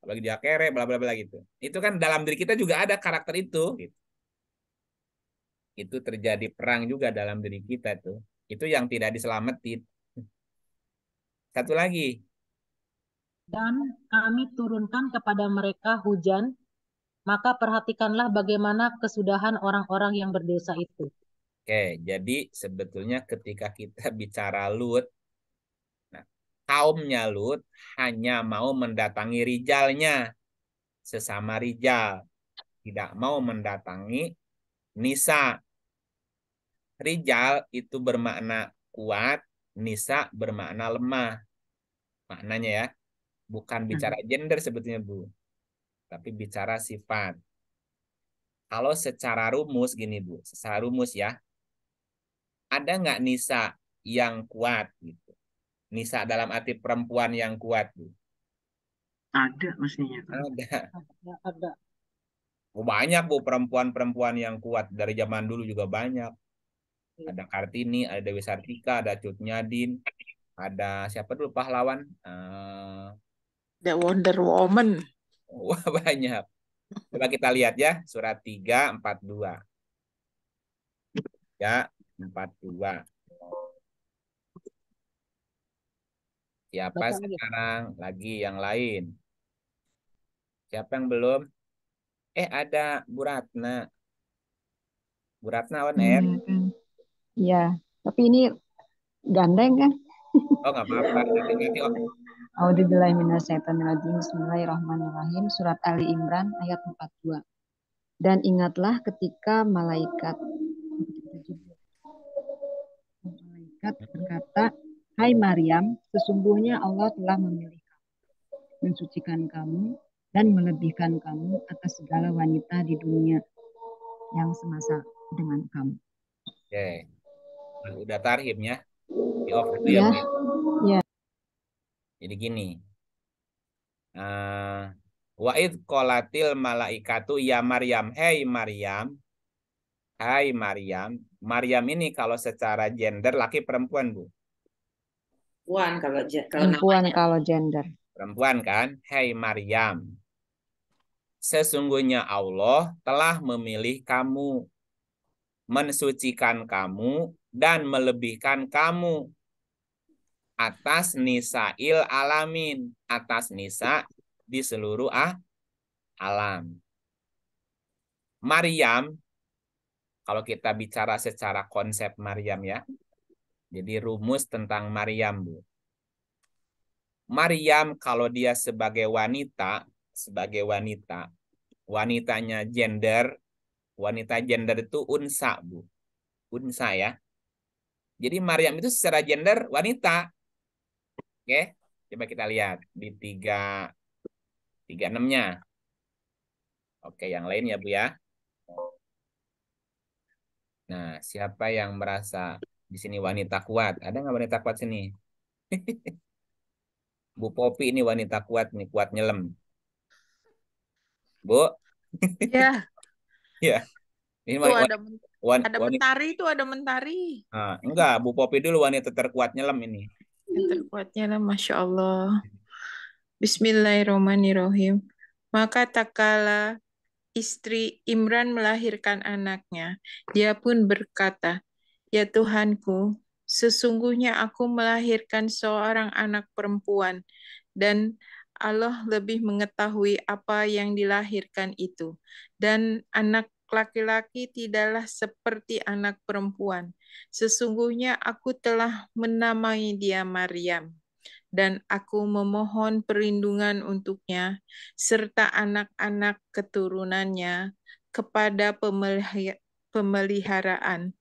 Apalagi dia kere, bla bla bla gitu. Itu kan dalam diri kita juga ada karakter itu. Gitu. Itu terjadi perang juga dalam diri kita tuh. Itu yang tidak diselamatin satu lagi. Dan kami turunkan kepada mereka hujan, maka perhatikanlah bagaimana kesudahan orang-orang yang berdosa itu. Oke, jadi sebetulnya ketika kita bicara Lut, nah, kaumnya Lut hanya mau mendatangi Rijalnya, sesama Rijal. Tidak mau mendatangi Nisa. Rijal itu bermakna kuat, Nisa bermakna lemah maknanya ya. Bukan hmm. bicara gender sebetulnya, Bu. Tapi bicara sifat. Kalau secara rumus gini, Bu. Secara rumus ya. Ada nggak Nisa yang kuat? Gitu. Nisa dalam arti perempuan yang kuat, Bu. Ada mestinya. Ada. Ada. ada. Oh, banyak, Bu, perempuan-perempuan yang kuat. Dari zaman dulu juga banyak. Iya. Ada Kartini, ada Dewi Sartika, ada Cut Nyadin, ada siapa dulu pahlawan uh, The Wonder Woman wah oh, banyak coba kita lihat ya surat 3 empat dua ya empat dua Siapa Bapak sekarang aja. lagi yang lain? Siapa yang belum? Eh ada Bu Ratna. Bu Ratna on air. Hmm, iya, hmm. tapi ini gandeng kan? Oh nggak apa-apa. Nanti Audzubillahiminasyaitonirrajim. Bismillahirrahmanirrahim. Surat Ali Imran ayat 42. Dan ingatlah ketika malaikat malaikat berkata, Hai Maryam, sesungguhnya Allah telah memilih kamu, mensucikan kamu, dan melebihkan kamu atas segala wanita di dunia yang semasa dengan kamu. Oke, okay. udah tarhim ya copy off itu ya. Iya. Ya. Iya. Jadi gini. Uh, Wa'id kolatil malaikatu ya Maryam. Hei Maryam. Hai Maryam. Maryam ini kalau secara gender laki perempuan, Bu? Perempuan kalau kalau perempuan namanya. kalau gender. Perempuan kan? Hei Maryam. Sesungguhnya Allah telah memilih kamu mensucikan kamu dan melebihkan kamu atas nisail alamin, atas nisa di seluruh ah, alam. Maryam, kalau kita bicara secara konsep Maryam ya, jadi rumus tentang Maryam Bu. Maryam kalau dia sebagai wanita, sebagai wanita, wanitanya gender, wanita gender itu unsa Bu. Unsa ya, jadi Maryam itu secara gender wanita. Oke, coba kita lihat di tiga tiga enamnya. Oke, yang lain ya Bu ya. Nah, siapa yang merasa di sini wanita kuat? Ada nggak wanita kuat sini? Bu Popi ini wanita kuat nih, kuat nyelem. Bu? Iya. Iya. Ini wanita, ada Wan, ada wanita. mentari itu ada mentari. Nah, enggak, Bu Popi dulu wanita terkuat nyelam ini. Yang terkuat nyelam, masya Allah. Bismillahirrahmanirrahim. Maka tak kala istri Imran melahirkan anaknya, dia pun berkata, Ya Tuhanku, sesungguhnya aku melahirkan seorang anak perempuan, dan Allah lebih mengetahui apa yang dilahirkan itu. Dan anak laki-laki tidaklah seperti anak perempuan. Sesungguhnya aku telah menamai dia Maryam, dan aku memohon perlindungan untuknya serta anak-anak keturunannya kepada pemeliharaan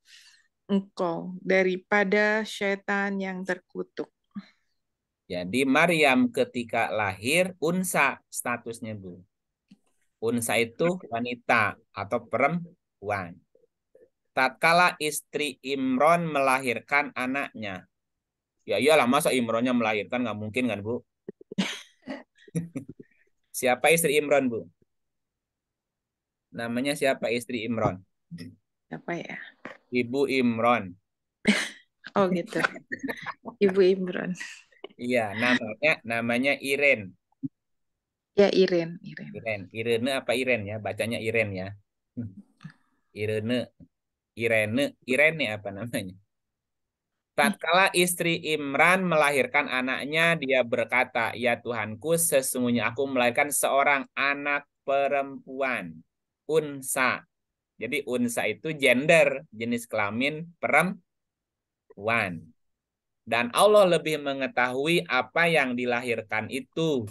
engkau daripada syaitan yang terkutuk. Jadi Maryam ketika lahir unsa statusnya Bu. Unsa itu wanita atau perempuan. Tatkala istri Imron melahirkan anaknya. Ya iyalah masa Imronnya melahirkan nggak mungkin kan Bu? siapa istri Imron Bu? Namanya siapa istri Imron? Siapa ya? Ibu Imron. oh gitu. Ibu Imron. Iya, namanya namanya Iren. Ya, Iren, Iren. Iren, Irene apa Iren ya? Bacanya Iren ya. Irene, Irene, Irene apa namanya? Tatkala istri Imran melahirkan anaknya, dia berkata, "Ya Tuhanku, sesungguhnya aku melahirkan seorang anak perempuan, unsa." Jadi unsa itu gender, jenis kelamin perempuan. Dan Allah lebih mengetahui apa yang dilahirkan itu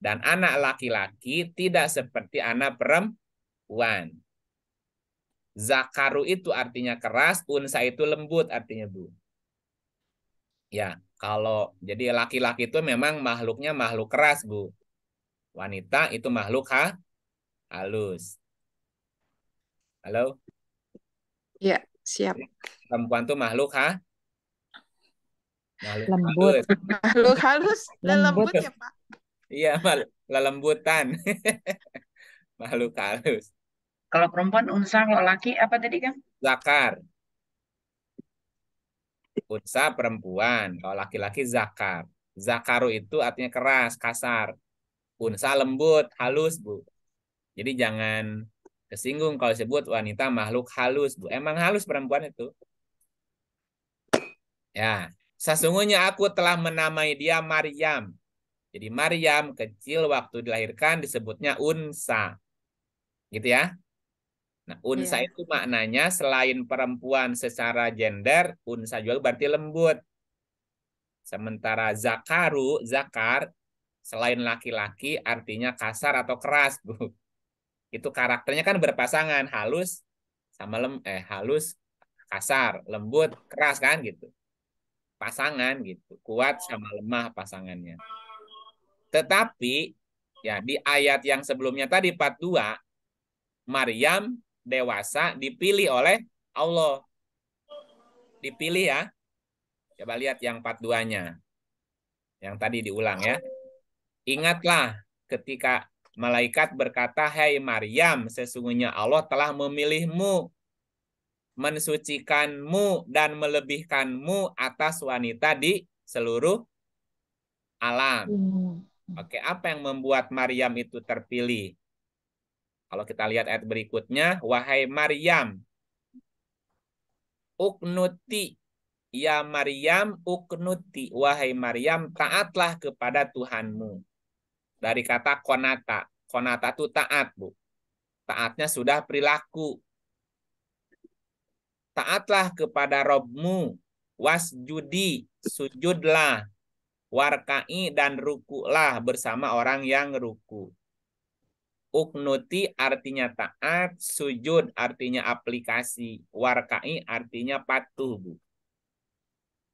dan anak laki-laki tidak seperti anak perempuan. Zakaru itu artinya keras, unsa itu lembut artinya bu. Ya, kalau jadi laki-laki itu memang makhluknya makhluk keras bu. Wanita itu makhluk ha? halus. Halo? Ya, siap. Perempuan itu makhluk ha? Makhluk lembut. Halus. Makhluk halus dan lembut. Ya, lembut ya Pak. Iya, mal lelembutan. Makhluk halus. Kalau perempuan unsa, kalau laki apa tadi, kan? Zakar. Unsa perempuan, kalau laki-laki zakar. Zakaru itu artinya keras, kasar. Unsa lembut, halus, Bu. Jadi jangan kesinggung kalau sebut wanita makhluk halus, Bu. Emang halus perempuan itu. Ya, sesungguhnya aku telah menamai dia Maryam jadi Maryam kecil waktu dilahirkan disebutnya unsa. Gitu ya. Nah, unsa yeah. itu maknanya selain perempuan secara gender, unsa juga berarti lembut. Sementara zakaru, zakar, selain laki-laki artinya kasar atau keras, Bu. Itu karakternya kan berpasangan, halus sama lem eh halus kasar, lembut, keras kan gitu. Pasangan gitu, kuat sama lemah pasangannya. Tetapi ya di ayat yang sebelumnya tadi 42 Maryam dewasa dipilih oleh Allah. Dipilih ya. Coba lihat yang 42-nya. Yang tadi diulang ya. Ingatlah ketika malaikat berkata, "Hai hey Maryam, sesungguhnya Allah telah memilihmu, mensucikanmu dan melebihkanmu atas wanita di seluruh alam." Hmm. Hmm. Oke, apa yang membuat Maryam itu terpilih? Kalau kita lihat ayat berikutnya, wahai Maryam, uknuti ya Maryam uknuti wahai Maryam taatlah kepada Tuhanmu. Dari kata konata, konata itu taat, Bu. Taatnya sudah perilaku. Taatlah kepada Robmu, wasjudi, sujudlah warka'i dan ruku'lah bersama orang yang ruku. Uknuti artinya taat, sujud artinya aplikasi, warka'i artinya patuh, Bu.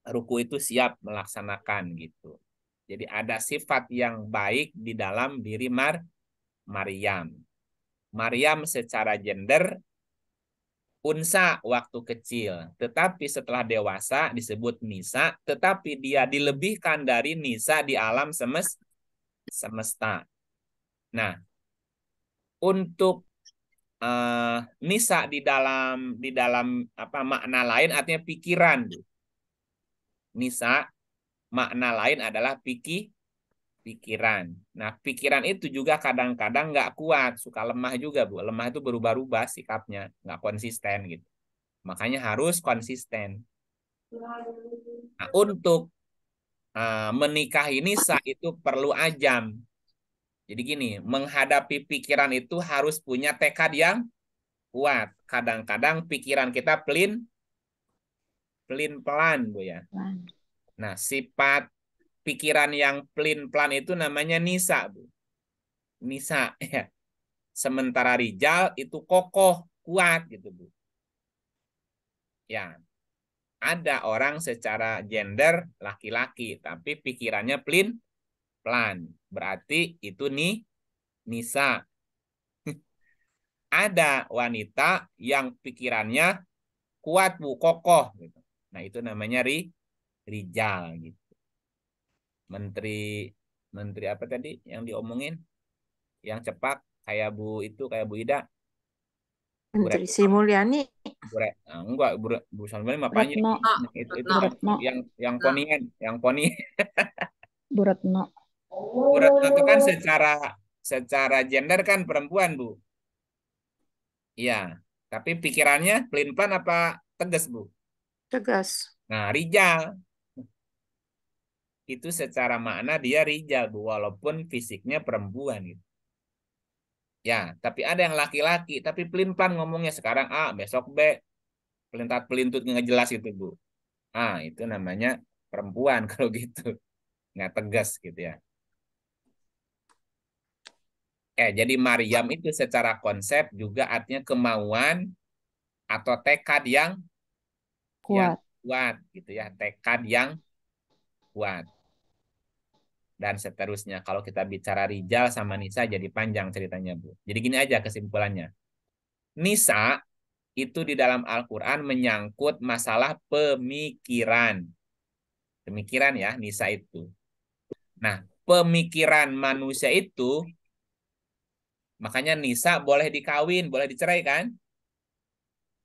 Ruku itu siap melaksanakan gitu. Jadi ada sifat yang baik di dalam diri Mar Maryam. Maryam secara gender unsa waktu kecil, tetapi setelah dewasa disebut nisa, tetapi dia dilebihkan dari nisa di alam semes semesta. Nah, untuk uh, nisa di dalam di dalam apa makna lain artinya pikiran. Nisa makna lain adalah pikir pikiran. Nah, pikiran itu juga kadang-kadang nggak kuat, suka lemah juga, Bu. Lemah itu berubah-ubah sikapnya, nggak konsisten gitu. Makanya harus konsisten. Nah, untuk uh, menikah ini saat itu perlu ajam. Jadi gini, menghadapi pikiran itu harus punya tekad yang kuat. Kadang-kadang pikiran kita pelin pelin pelan, Bu ya. Nah, sifat pikiran yang plin plan itu namanya nisa, Bu. Nisa ya. Sementara Rijal itu kokoh, kuat gitu, Bu. Ya. Ada orang secara gender laki-laki tapi pikirannya plin plan. Berarti itu nih nisa. Ada wanita yang pikirannya kuat, Bu, kokoh gitu. Nah, itu namanya ri rijal gitu menteri menteri apa tadi yang diomongin yang cepat kayak Bu itu kayak Bu Ida Menteri Sri Mulyani Bure, ah, enggak Bu, Bu Sri mah panjang ya? itu, itu yang yang ponien, yang poni Bu Retno Bu Retno itu kan secara secara gender kan perempuan Bu iya tapi pikirannya pelin pelan apa tegas Bu tegas nah Rijal itu secara makna dia rijal bu walaupun fisiknya perempuan gitu. Ya, tapi ada yang laki-laki tapi pelin-pelan ngomongnya sekarang A, besok B. Pelintat pelintut nggak jelas itu, Bu. Ah, itu namanya perempuan kalau gitu. Nggak tegas gitu ya. Eh, jadi Maryam itu secara konsep juga artinya kemauan atau tekad yang kuat. Yang kuat gitu ya, tekad yang perempuan. Dan seterusnya. Kalau kita bicara Rijal sama Nisa jadi panjang ceritanya, Bu. Jadi gini aja kesimpulannya. Nisa itu di dalam Al-Quran menyangkut masalah pemikiran. Pemikiran ya, Nisa itu. Nah, pemikiran manusia itu, makanya Nisa boleh dikawin, boleh dicerai kan?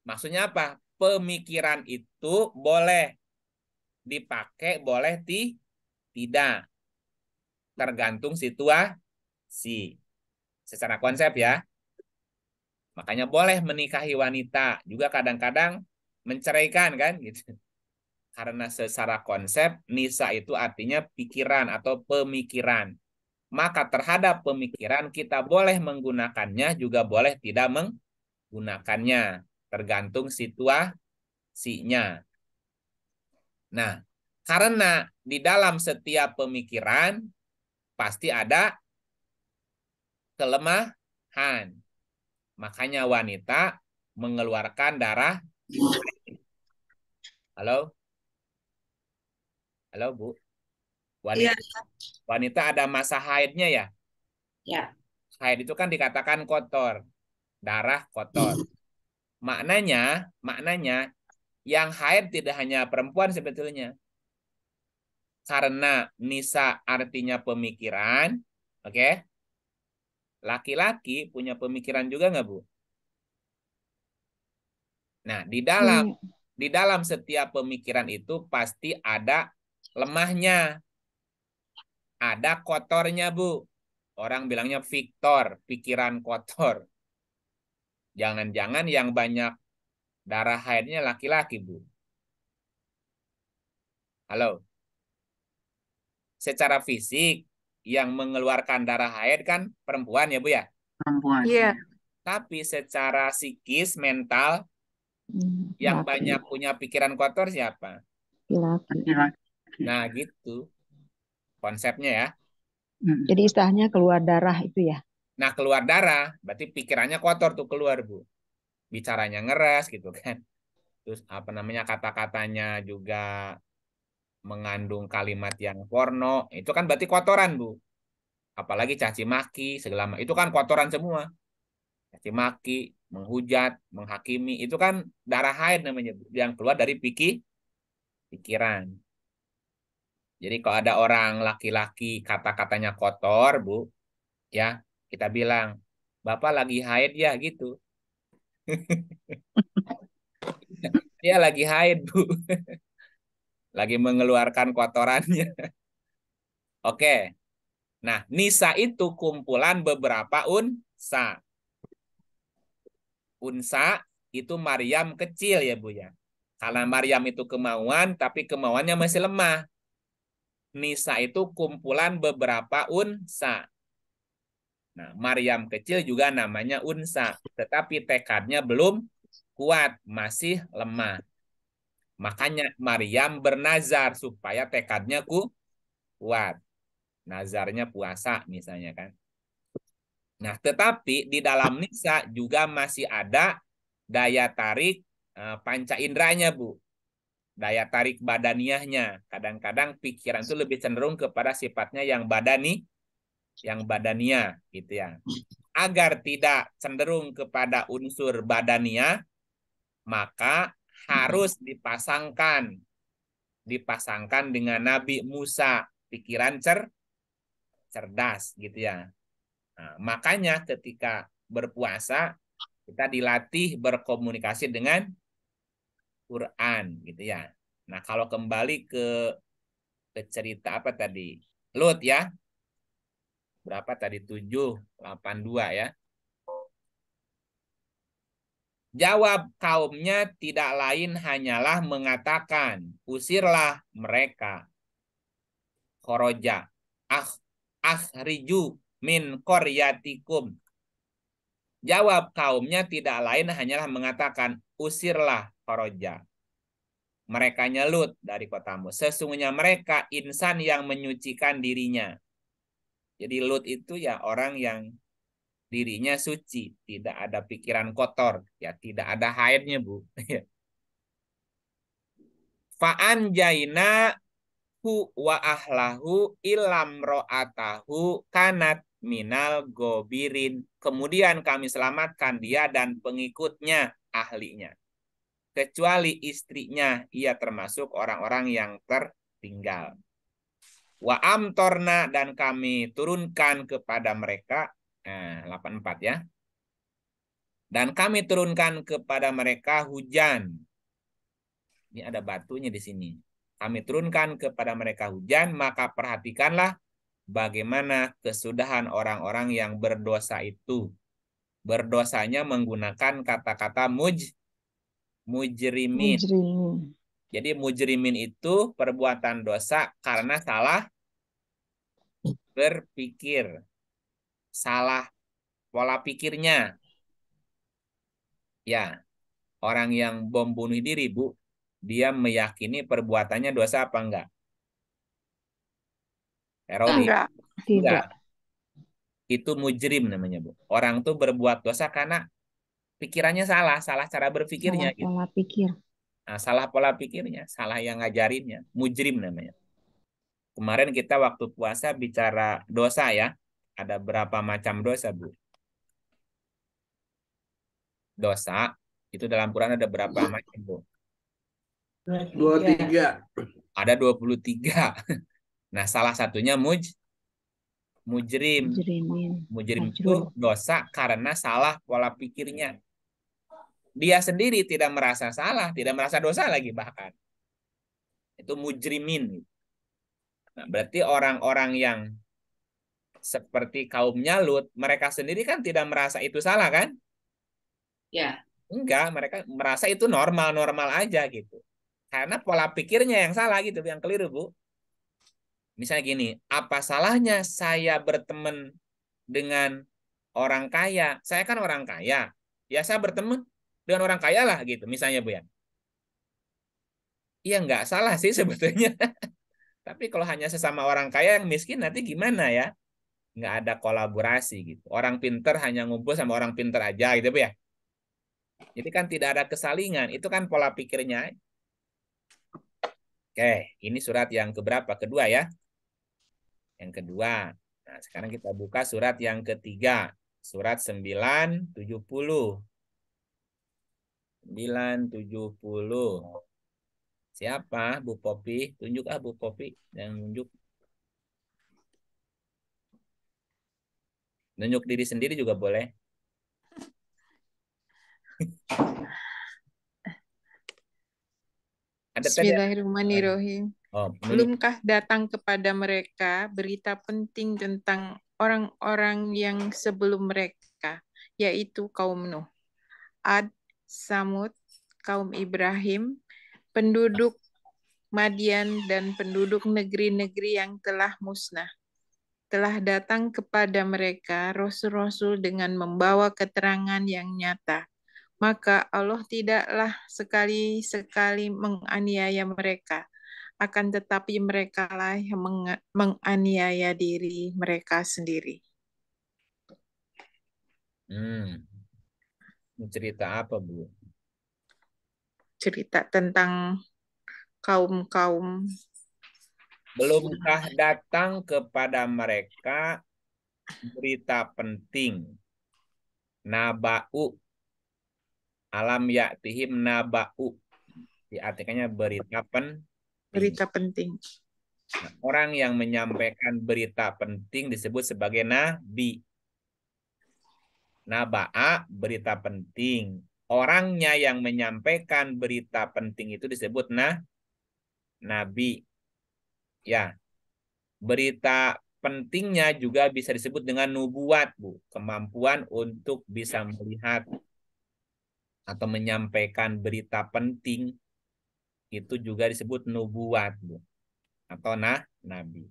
Maksudnya apa? Pemikiran itu boleh dipakai boleh ti tidak tergantung situasi secara konsep ya makanya boleh menikahi wanita juga kadang-kadang menceraikan kan gitu karena secara konsep nisa itu artinya pikiran atau pemikiran maka terhadap pemikiran kita boleh menggunakannya juga boleh tidak menggunakannya tergantung situasinya Nah, karena di dalam setiap pemikiran pasti ada kelemahan. Makanya wanita mengeluarkan darah. Halo? Halo, Bu. Wanita, ya. wanita ada masa haidnya ya? Ya. Haid itu kan dikatakan kotor. Darah kotor. Hmm. Maknanya, maknanya yang haid tidak hanya perempuan sebetulnya. Karena nisa artinya pemikiran, oke? Okay? Laki-laki punya pemikiran juga nggak, Bu? Nah, di dalam hmm. di dalam setiap pemikiran itu pasti ada lemahnya. Ada kotornya, Bu. Orang bilangnya Victor, pikiran kotor. Jangan-jangan yang banyak Darah haidnya laki-laki, Bu. Halo. Secara fisik, yang mengeluarkan darah haid kan perempuan ya, Bu ya? Perempuan. Iya. Yeah. Tapi secara psikis, mental, hmm, yang banyak punya pikiran kotor siapa? Laki-laki. Nah, gitu konsepnya ya. Hmm. Jadi istilahnya keluar darah itu ya? Nah, keluar darah, berarti pikirannya kotor tuh keluar, Bu bicaranya ngeres gitu kan terus apa namanya kata-katanya juga mengandung kalimat yang porno itu kan berarti kotoran bu apalagi caci maki segala macam itu kan kotoran semua caci maki menghujat menghakimi itu kan darah haid namanya yang keluar dari pikir pikiran jadi kalau ada orang laki-laki kata-katanya kotor bu ya kita bilang bapak lagi haid ya gitu Dia lagi haid, Bu. lagi mengeluarkan kotorannya. Oke. Nah, nisa itu kumpulan beberapa unsa. Unsa itu Maryam kecil ya, Bu ya. Karena Maryam itu kemauan, tapi kemauannya masih lemah. Nisa itu kumpulan beberapa unsa. Nah, Maryam kecil juga namanya Unsa, tetapi tekadnya belum kuat, masih lemah. Makanya Maryam bernazar supaya tekadnya ku kuat. Nazarnya puasa misalnya kan. Nah, tetapi di dalam Nisa juga masih ada daya tarik eh, panca indranya, Bu. Daya tarik badaniahnya. Kadang-kadang pikiran itu lebih cenderung kepada sifatnya yang badani, yang badannya gitu ya. Agar tidak cenderung kepada unsur badania, maka harus dipasangkan dipasangkan dengan Nabi Musa pikiran cer cerdas gitu ya. Nah, makanya ketika berpuasa kita dilatih berkomunikasi dengan Quran gitu ya. Nah, kalau kembali ke, ke cerita apa tadi? Lut ya, berapa tadi 782 ya. Jawab kaumnya tidak lain hanyalah mengatakan, usirlah mereka. Khoroja, ah, ahriju min koryatikum. Jawab kaumnya tidak lain hanyalah mengatakan, usirlah khoroja. Mereka nyelut dari kotamu. Sesungguhnya mereka insan yang menyucikan dirinya jadi lut itu ya orang yang dirinya suci, tidak ada pikiran kotor, ya tidak ada haidnya, Bu. Fa'an jaina hu wa ahlahu ilam ro'atahu kanat minal gobirin. Kemudian kami selamatkan dia dan pengikutnya, ahlinya. Kecuali istrinya, ia termasuk orang-orang yang tertinggal. Wa amtorna dan kami turunkan kepada mereka eh, 84 ya. Dan kami turunkan kepada mereka hujan. Ini ada batunya di sini. Kami turunkan kepada mereka hujan, maka perhatikanlah bagaimana kesudahan orang-orang yang berdosa itu. Berdosanya menggunakan kata-kata muj, mujrimin. mujrimin jadi mujrimin itu perbuatan dosa karena salah berpikir. Salah pola pikirnya. Ya, orang yang bom bunuh diri, Bu, dia meyakini perbuatannya dosa apa enggak? Teroris. Enggak. Tidak. Enggak. Itu mujrim namanya, Bu. Orang tuh berbuat dosa karena pikirannya salah, salah cara berpikirnya. Salah gitu. pola pikir. Nah, salah pola pikirnya, salah yang ngajarinnya, mujrim namanya. Kemarin kita waktu puasa bicara dosa ya. Ada berapa macam dosa, Bu? Dosa, itu dalam Quran ada berapa macam, Bu? 23. Ada 23. Nah, salah satunya muj mujrim. Mujrim itu dosa karena salah pola pikirnya, dia sendiri tidak merasa salah, tidak merasa dosa lagi bahkan. Itu mujrimin. Nah, berarti orang-orang yang seperti kaumnya Lut, mereka sendiri kan tidak merasa itu salah kan? Ya. Enggak, mereka merasa itu normal-normal aja gitu. Karena pola pikirnya yang salah gitu, yang keliru, Bu. Misalnya gini, apa salahnya saya berteman dengan orang kaya? Saya kan orang kaya. Ya saya berteman dengan orang kaya lah gitu misalnya Bu ya, Iya nggak salah sih sebetulnya. Tapi kalau hanya sesama orang kaya yang miskin nanti gimana ya? Nggak ada kolaborasi gitu. Orang pinter hanya ngumpul sama orang pinter aja gitu Bu ya. Jadi kan tidak ada kesalingan. Itu kan pola pikirnya. Oke, ini surat yang keberapa? Kedua ya. Yang kedua. Nah, sekarang kita buka surat yang ketiga. Surat 970. 70. Siapa Bu Popi? Tunjuk ah Bu Popi yang nunjuk. Nunjuk diri sendiri juga boleh. Ada Bismillahirrahmanirrahim. Oh, Belumkah datang kepada mereka berita penting tentang orang-orang yang sebelum mereka, yaitu kaum Nuh, Ad, Samud, kaum Ibrahim, penduduk Madian dan penduduk negeri-negeri yang telah musnah. Telah datang kepada mereka rasul-rasul dengan membawa keterangan yang nyata. Maka Allah tidaklah sekali-sekali menganiaya mereka, akan tetapi mereka lah yang menganiaya diri mereka sendiri. Hmm, cerita apa bu cerita tentang kaum kaum belumkah datang kepada mereka berita penting nabau alam yaktihim nabau diartikannya ya, berita pen berita penting nah, orang yang menyampaikan berita penting disebut sebagai nabi Naba'a berita penting. Orangnya yang menyampaikan berita penting itu disebut nah nabi. Ya. Berita pentingnya juga bisa disebut dengan nubuat, Bu. Kemampuan untuk bisa melihat atau menyampaikan berita penting itu juga disebut nubuat, Bu. Atau nah nabi.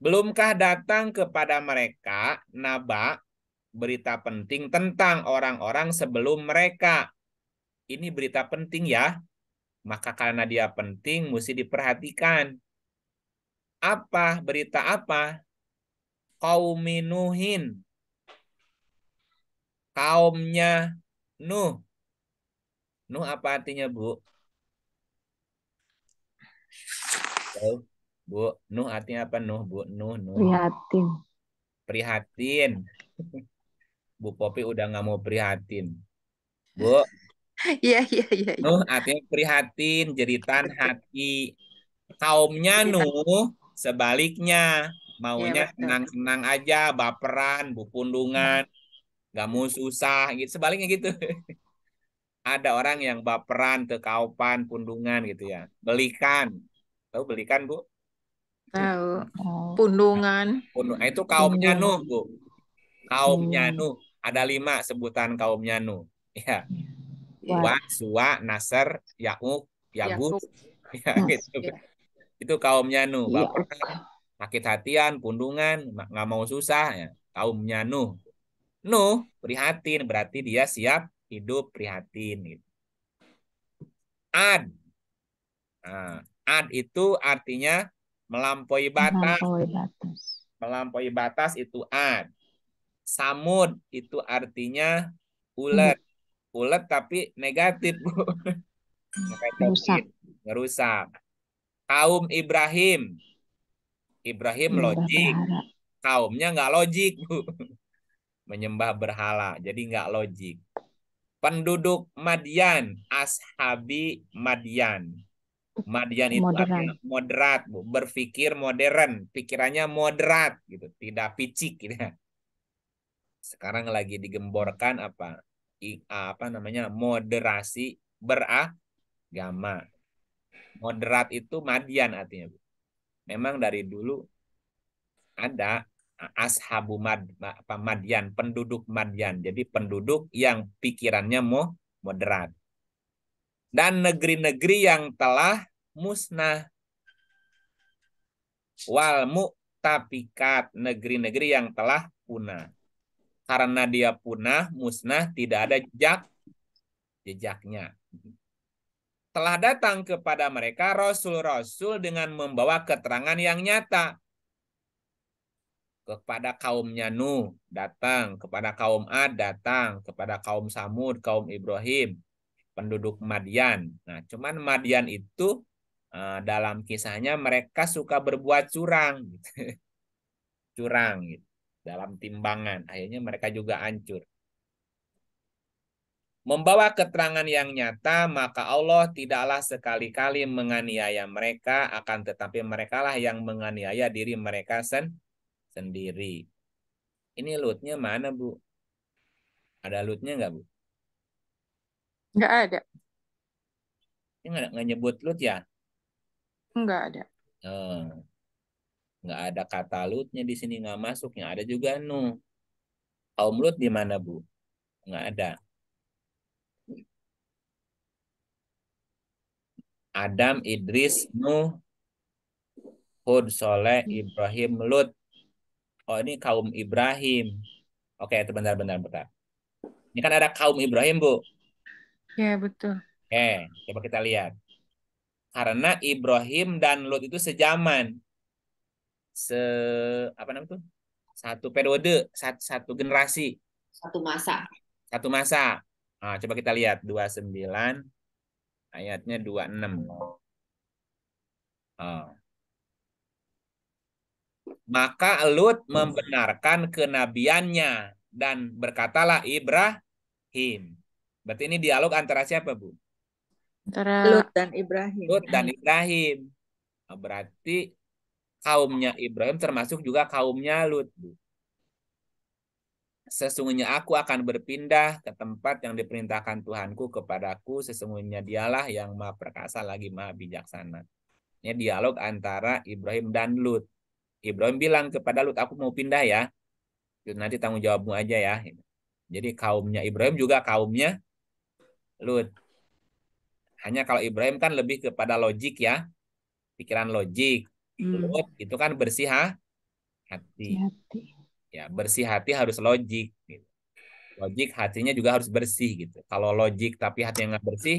Belumkah datang kepada mereka naba berita penting tentang orang-orang sebelum mereka. Ini berita penting ya. Maka karena dia penting, mesti diperhatikan. Apa? Berita apa? Kauminuhin. Kaumnya Nuh. Nuh apa artinya, Bu? Bu, Nuh artinya apa Nuh, Bu? Nuh, Nuh. Prihatin. Prihatin. Bu Popi udah nggak mau prihatin. Bu. Iya, iya, iya. iya. Nuh artinya prihatin, jeritan hati. Kaumnya iya, Nuh sebaliknya. Maunya iya, senang-senang ya, aja, baperan, bu bupundungan. Nggak mau susah, gitu. Sebaliknya gitu. Ada orang yang baperan, kekaupan, pundungan gitu ya. Belikan. Tahu belikan, Bu? Tahu. Pundungan. Pundungan. Itu kaumnya Nuh, Bu kaumnya hmm. Nuh ada lima sebutan kaumnya Nuh. Ya. Iya. Wa, Suwa, Nasr, Ya'uk, Yagut. Ya, gitu. Ya. Itu kaumnya Nuh. Iya. Bapak, kan sakit hatian, pundungan, nggak mau susah. Ya. Kaumnya Nuh. Nuh prihatin, berarti dia siap hidup prihatin. Gitu. Ad. Nah, ad itu artinya melampaui batas. Melampaui batas, melampaui batas itu ad samud itu artinya ulet. Hmm. Ulet tapi negatif, Bu. Merusak. Hmm, Merusak. Kaum Ibrahim. Ibrahim logik. Kaumnya nggak logik, Bu. Menyembah berhala, jadi nggak logik. Penduduk Madian, ashabi Madian. Madian itu moderat. artinya moderat, Bu. Berpikir modern, pikirannya moderat gitu, tidak picik gitu. Sekarang lagi digemborkan apa? I, apa namanya? Moderasi beragama. Moderat itu madian artinya. Memang dari dulu ada ashabu mad, apa, madian, penduduk madian. Jadi penduduk yang pikirannya mau moderat. Dan negeri-negeri yang telah musnah. Wal mu'tafikat, negeri-negeri yang telah punah karena dia punah, musnah, tidak ada jejak jejaknya. Telah datang kepada mereka rasul-rasul dengan membawa keterangan yang nyata. Kepada kaumnya Nuh datang, kepada kaum Ad datang, kepada kaum Samud, kaum Ibrahim, penduduk Madian. Nah, cuman Madian itu eh, dalam kisahnya mereka suka berbuat curang, curang gitu dalam timbangan. Akhirnya mereka juga hancur. Membawa keterangan yang nyata, maka Allah tidaklah sekali-kali menganiaya mereka, akan tetapi merekalah yang menganiaya diri mereka sen sendiri. Ini lutnya mana, Bu? Ada lutnya nggak, Bu? Nggak ada. Ini nggak nyebut lut ya? Nggak ada. Hmm nggak ada kata lutnya di sini nggak masuk yang ada juga nu kaum lut di mana bu nggak ada Adam Idris Nuh Hud Soleh Ibrahim Lut oh ini kaum Ibrahim oke okay, benar benar betul ini kan ada kaum Ibrahim bu ya betul oke coba kita lihat karena Ibrahim dan Lut itu sejaman se apa namanya tuh satu periode satu, satu generasi satu masa satu masa nah, coba kita lihat 29 ayatnya 26 oh. Nah. maka Lut membenarkan kenabiannya dan berkatalah Ibrahim berarti ini dialog antara siapa Bu antara Lut dan Ibrahim Lut dan Ibrahim nah, berarti kaumnya Ibrahim termasuk juga kaumnya Lut. Sesungguhnya aku akan berpindah ke tempat yang diperintahkan Tuhanku kepadaku. Sesungguhnya dialah yang maha perkasa lagi maha bijaksana. Ini dialog antara Ibrahim dan Lut. Ibrahim bilang kepada Lut, aku mau pindah ya. Nanti tanggung jawabmu aja ya. Jadi kaumnya Ibrahim juga kaumnya Lut. Hanya kalau Ibrahim kan lebih kepada logik ya. Pikiran logik Mulut gitu hmm. itu kan bersih ha? hati. hati. Ya, bersih hati harus logik gitu. Logik hatinya juga harus bersih gitu. Kalau logik tapi hatinya nggak bersih,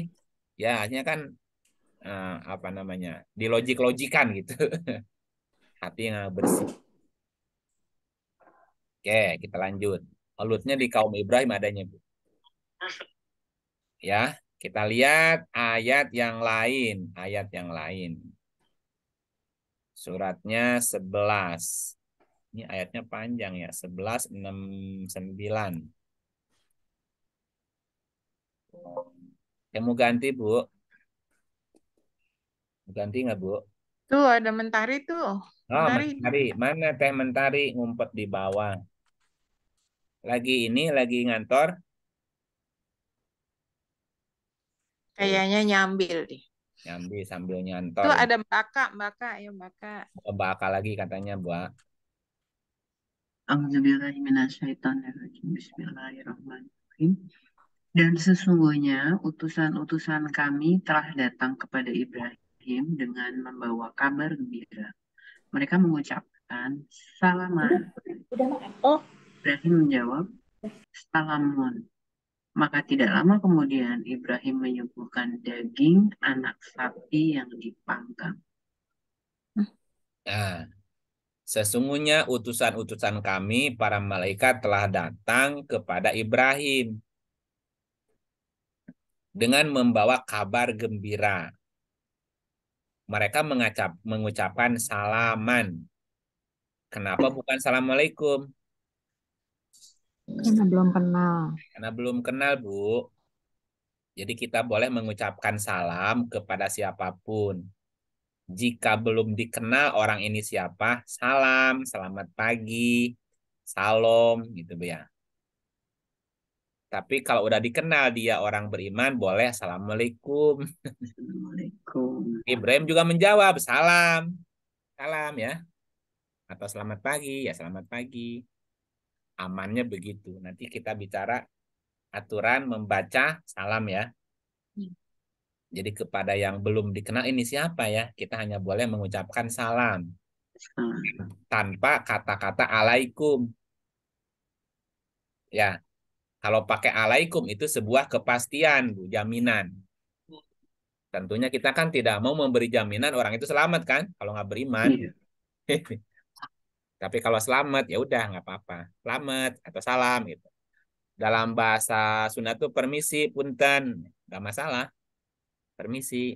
ya hatinya kan uh, apa namanya? di logik-logikan gitu. hati yang bersih. Oke, kita lanjut. Alutnya di kaum Ibrahim adanya, Bu. Ya, kita lihat ayat yang lain, ayat yang lain. Suratnya 11. Ini ayatnya panjang ya, 11 6 9. Yang mau ganti, Bu? Mau ganti nggak, Bu? Tuh, ada mentari tuh. Oh, mentari. mentari. Mana teh mentari ngumpet di bawah? Lagi ini, lagi ngantor? Kayaknya nyambil deh nyambi sambil nyantol. Itu ada baka, baka, Mbak Aka, ya baka. Oh, lagi katanya, Bu. Bismillahirrahmanirrahim. Dan sesungguhnya utusan-utusan kami telah datang kepada Ibrahim dengan membawa kabar gembira. Mereka mengucapkan, Salaman. Udah, udah, oh. Ibrahim menjawab, Salamun. Maka tidak lama kemudian Ibrahim menyuguhkan daging anak sapi yang dipanggang. Nah, sesungguhnya utusan-utusan kami para malaikat telah datang kepada Ibrahim dengan membawa kabar gembira. Mereka mengucap mengucapkan salaman. Kenapa bukan assalamualaikum? Karena belum kenal. Karena belum kenal, Bu. Jadi kita boleh mengucapkan salam kepada siapapun. Jika belum dikenal orang ini siapa, salam, selamat pagi, salam, gitu ya. Tapi kalau udah dikenal dia orang beriman, boleh assalamualaikum. Assalamualaikum. Ibrahim juga menjawab salam, salam ya, atau selamat pagi ya selamat pagi amannya begitu. Nanti kita bicara aturan membaca salam ya. Iya. Jadi kepada yang belum dikenal ini siapa ya? Kita hanya boleh mengucapkan salam tanpa kata-kata alaikum. Ya, kalau pakai alaikum itu sebuah kepastian, jaminan. Tentunya kita kan tidak mau memberi jaminan orang itu selamat kan, kalau nggak beriman. Iya. Tapi kalau selamat ya udah nggak apa-apa. Selamat atau salam gitu. Dalam bahasa Sunda tuh permisi, punten, nggak masalah. Permisi.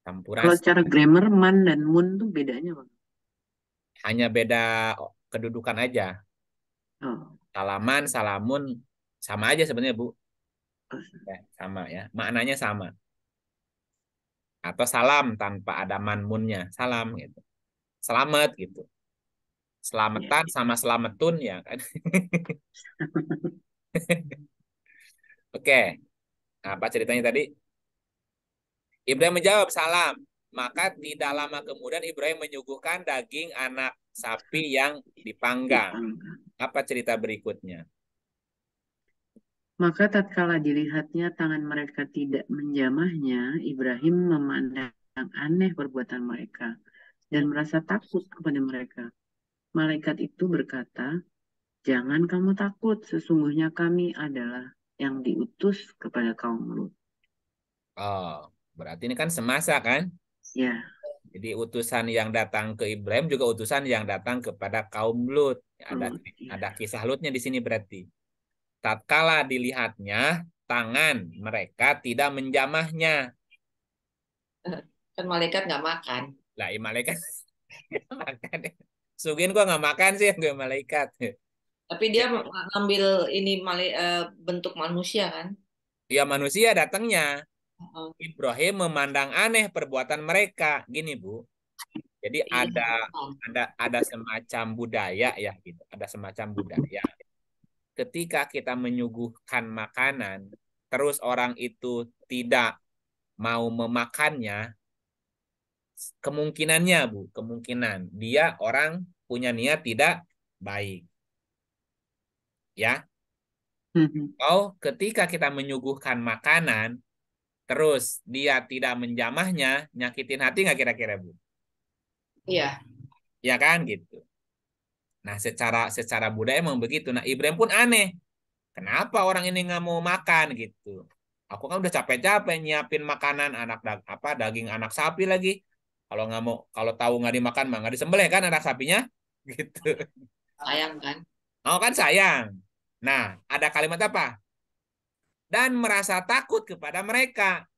Campuran. Kalau secara grammar man dan mun tuh bedanya apa Hanya beda kedudukan aja. Oh. Salaman, salamun sama aja sebenarnya bu. Oh. Ya, sama ya, maknanya sama atau salam tanpa ada manmunnya salam gitu selamat gitu Iya. Selamatan ya. sama selametun ya kan. Oke. Okay. Nah, apa ceritanya tadi? Ibrahim menjawab salam. Maka tidak lama kemudian Ibrahim menyuguhkan daging anak sapi yang dipanggang. Apa cerita berikutnya? Maka tatkala dilihatnya tangan mereka tidak menjamahnya, Ibrahim memandang aneh perbuatan mereka dan merasa takut kepada mereka. Malaikat itu berkata, Jangan kamu takut, sesungguhnya kami adalah yang diutus kepada kaum Lut. Oh, berarti ini kan semasa kan? Ya. Jadi utusan yang datang ke Ibrahim juga utusan yang datang kepada kaum Lut. Ada oh, iya. ada kisah Lutnya di sini berarti. Tatkala dilihatnya, tangan mereka tidak menjamahnya. Eh, kan malaikat nggak makan. Lah, iya, malaikat makan. Ya. Sugin gua nggak makan sih gue malaikat. Tapi dia ya. ngambil ini eh, bentuk manusia kan? Ya manusia datangnya. Uh Ibrahim memandang aneh perbuatan mereka. Gini bu, jadi iya. ada ada ada semacam budaya ya gitu, ada semacam budaya. Ketika kita menyuguhkan makanan, terus orang itu tidak mau memakannya, kemungkinannya Bu, kemungkinan dia orang punya niat tidak baik. Ya. Hmm. Atau ketika kita menyuguhkan makanan, terus dia tidak menjamahnya, nyakitin hati nggak kira-kira Bu? Iya. Iya kan gitu. Nah secara secara budaya emang begitu. Nah Ibrahim pun aneh. Kenapa orang ini nggak mau makan gitu? Aku kan udah capek-capek nyiapin makanan anak apa daging anak sapi lagi, kalau nggak mau, kalau tahu nggak dimakan mah nggak disembelih kan anak sapinya, gitu. Sayang kan? Oh kan sayang. Nah, ada kalimat apa? Dan merasa takut kepada mereka.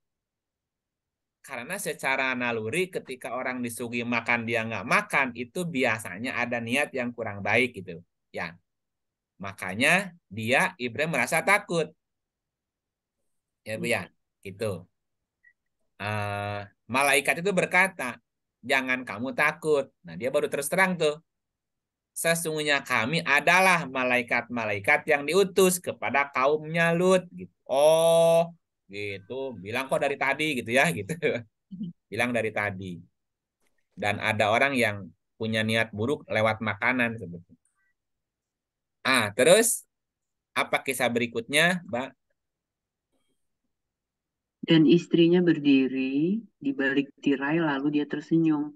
Karena secara naluri ketika orang disugi makan dia nggak makan, itu biasanya ada niat yang kurang baik gitu. Ya. Makanya dia Ibrahim merasa takut. Ya Bu ya, hmm. gitu. Eh, malaikat itu berkata, jangan kamu takut. Nah dia baru terus terang tuh. Sesungguhnya kami adalah malaikat-malaikat yang diutus kepada kaumnya Lut. Gitu. Oh, gitu. Bilang kok dari tadi gitu ya, gitu. Bilang dari tadi. Dan ada orang yang punya niat buruk lewat makanan Ah, terus apa kisah berikutnya, Mbak? Dan istrinya berdiri di balik tirai lalu dia tersenyum.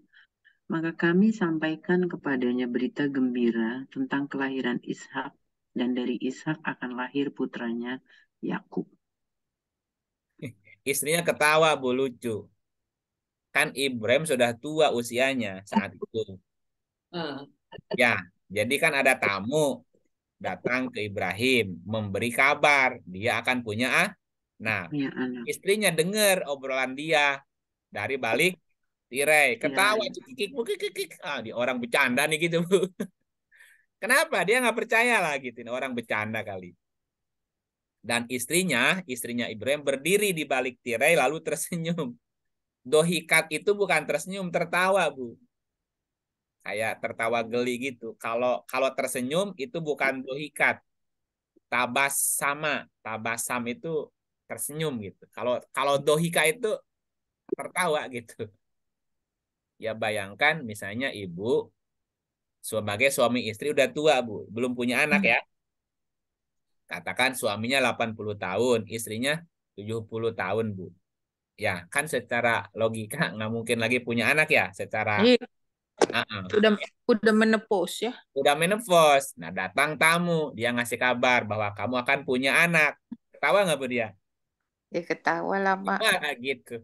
Maka kami sampaikan kepadanya berita gembira tentang kelahiran Ishak dan dari Ishak akan lahir putranya Yakub. Istrinya ketawa, Bu, lucu. Kan Ibrahim sudah tua usianya saat itu. Ah. Ya, jadi kan ada tamu datang ke Ibrahim memberi kabar dia akan punya ah, Nah, ya, istrinya dengar obrolan dia dari balik tirai, iya, ketawa ya. cekikik, cikik Ah, di orang bercanda nih gitu, Bu. Kenapa? Dia nggak percaya lah gitu, ini orang bercanda kali. Dan istrinya, istrinya Ibrahim berdiri di balik tirai lalu tersenyum. Dohikat itu bukan tersenyum, tertawa, Bu. Kayak tertawa geli gitu. Kalau kalau tersenyum itu bukan dohikat, tabas sama tabas sam itu tersenyum gitu. Kalau kalau dohika itu tertawa gitu. Ya bayangkan misalnya ibu sebagai suami istri udah tua bu, belum punya anak hmm. ya. Katakan suaminya 80 tahun, istrinya 70 tahun bu. Ya kan secara logika nggak mungkin lagi punya anak ya secara Uh-uh. Udah udah menepos ya. Udah menepos. Nah, datang tamu, dia ngasih kabar bahwa kamu akan punya anak. Ketawa nggak Bu dia? Dia ya, ketawa lama. Marah gitu.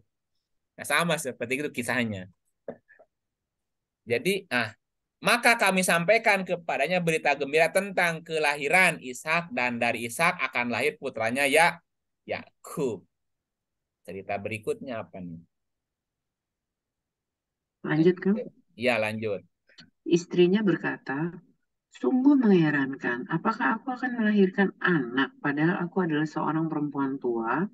Nah, sama seperti itu kisahnya. Jadi, ah, maka kami sampaikan kepadanya berita gembira tentang kelahiran Ishak dan dari Ishak akan lahir putranya ya Yakub. Cerita berikutnya apa nih? Lanjut, Kang. ya lanjut. Istrinya berkata, Sungguh mengherankan, apakah aku akan melahirkan anak padahal aku adalah seorang perempuan tua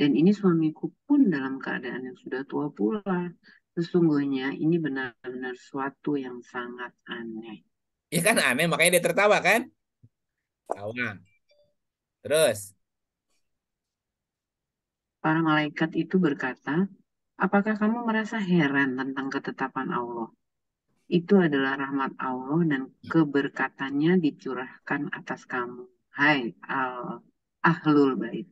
dan ini suamiku pun dalam keadaan yang sudah tua pula. Sesungguhnya ini benar-benar suatu yang sangat aneh. Ya kan aneh, makanya dia tertawa kan? Tawa. Terus. Para malaikat itu berkata, apakah kamu merasa heran tentang ketetapan Allah? Itu adalah rahmat Allah dan keberkatannya dicurahkan atas kamu. Hai al ahlul bait.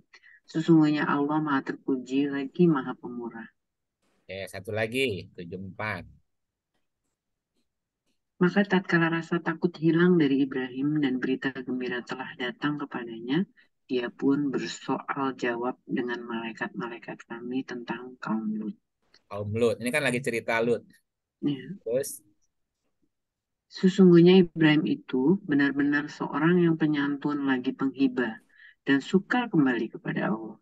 Sesungguhnya Allah maha terpuji lagi maha pemurah. Oke, satu lagi, tujuh empat. Maka tatkala rasa takut hilang dari Ibrahim dan berita gembira telah datang kepadanya, dia pun bersoal jawab dengan malaikat-malaikat kami tentang kaum Lut. Kaum Lut, ini kan lagi cerita Lut. Ya. Terus Sesungguhnya Ibrahim itu benar-benar seorang yang penyantun lagi penghibah dan suka kembali kepada Allah.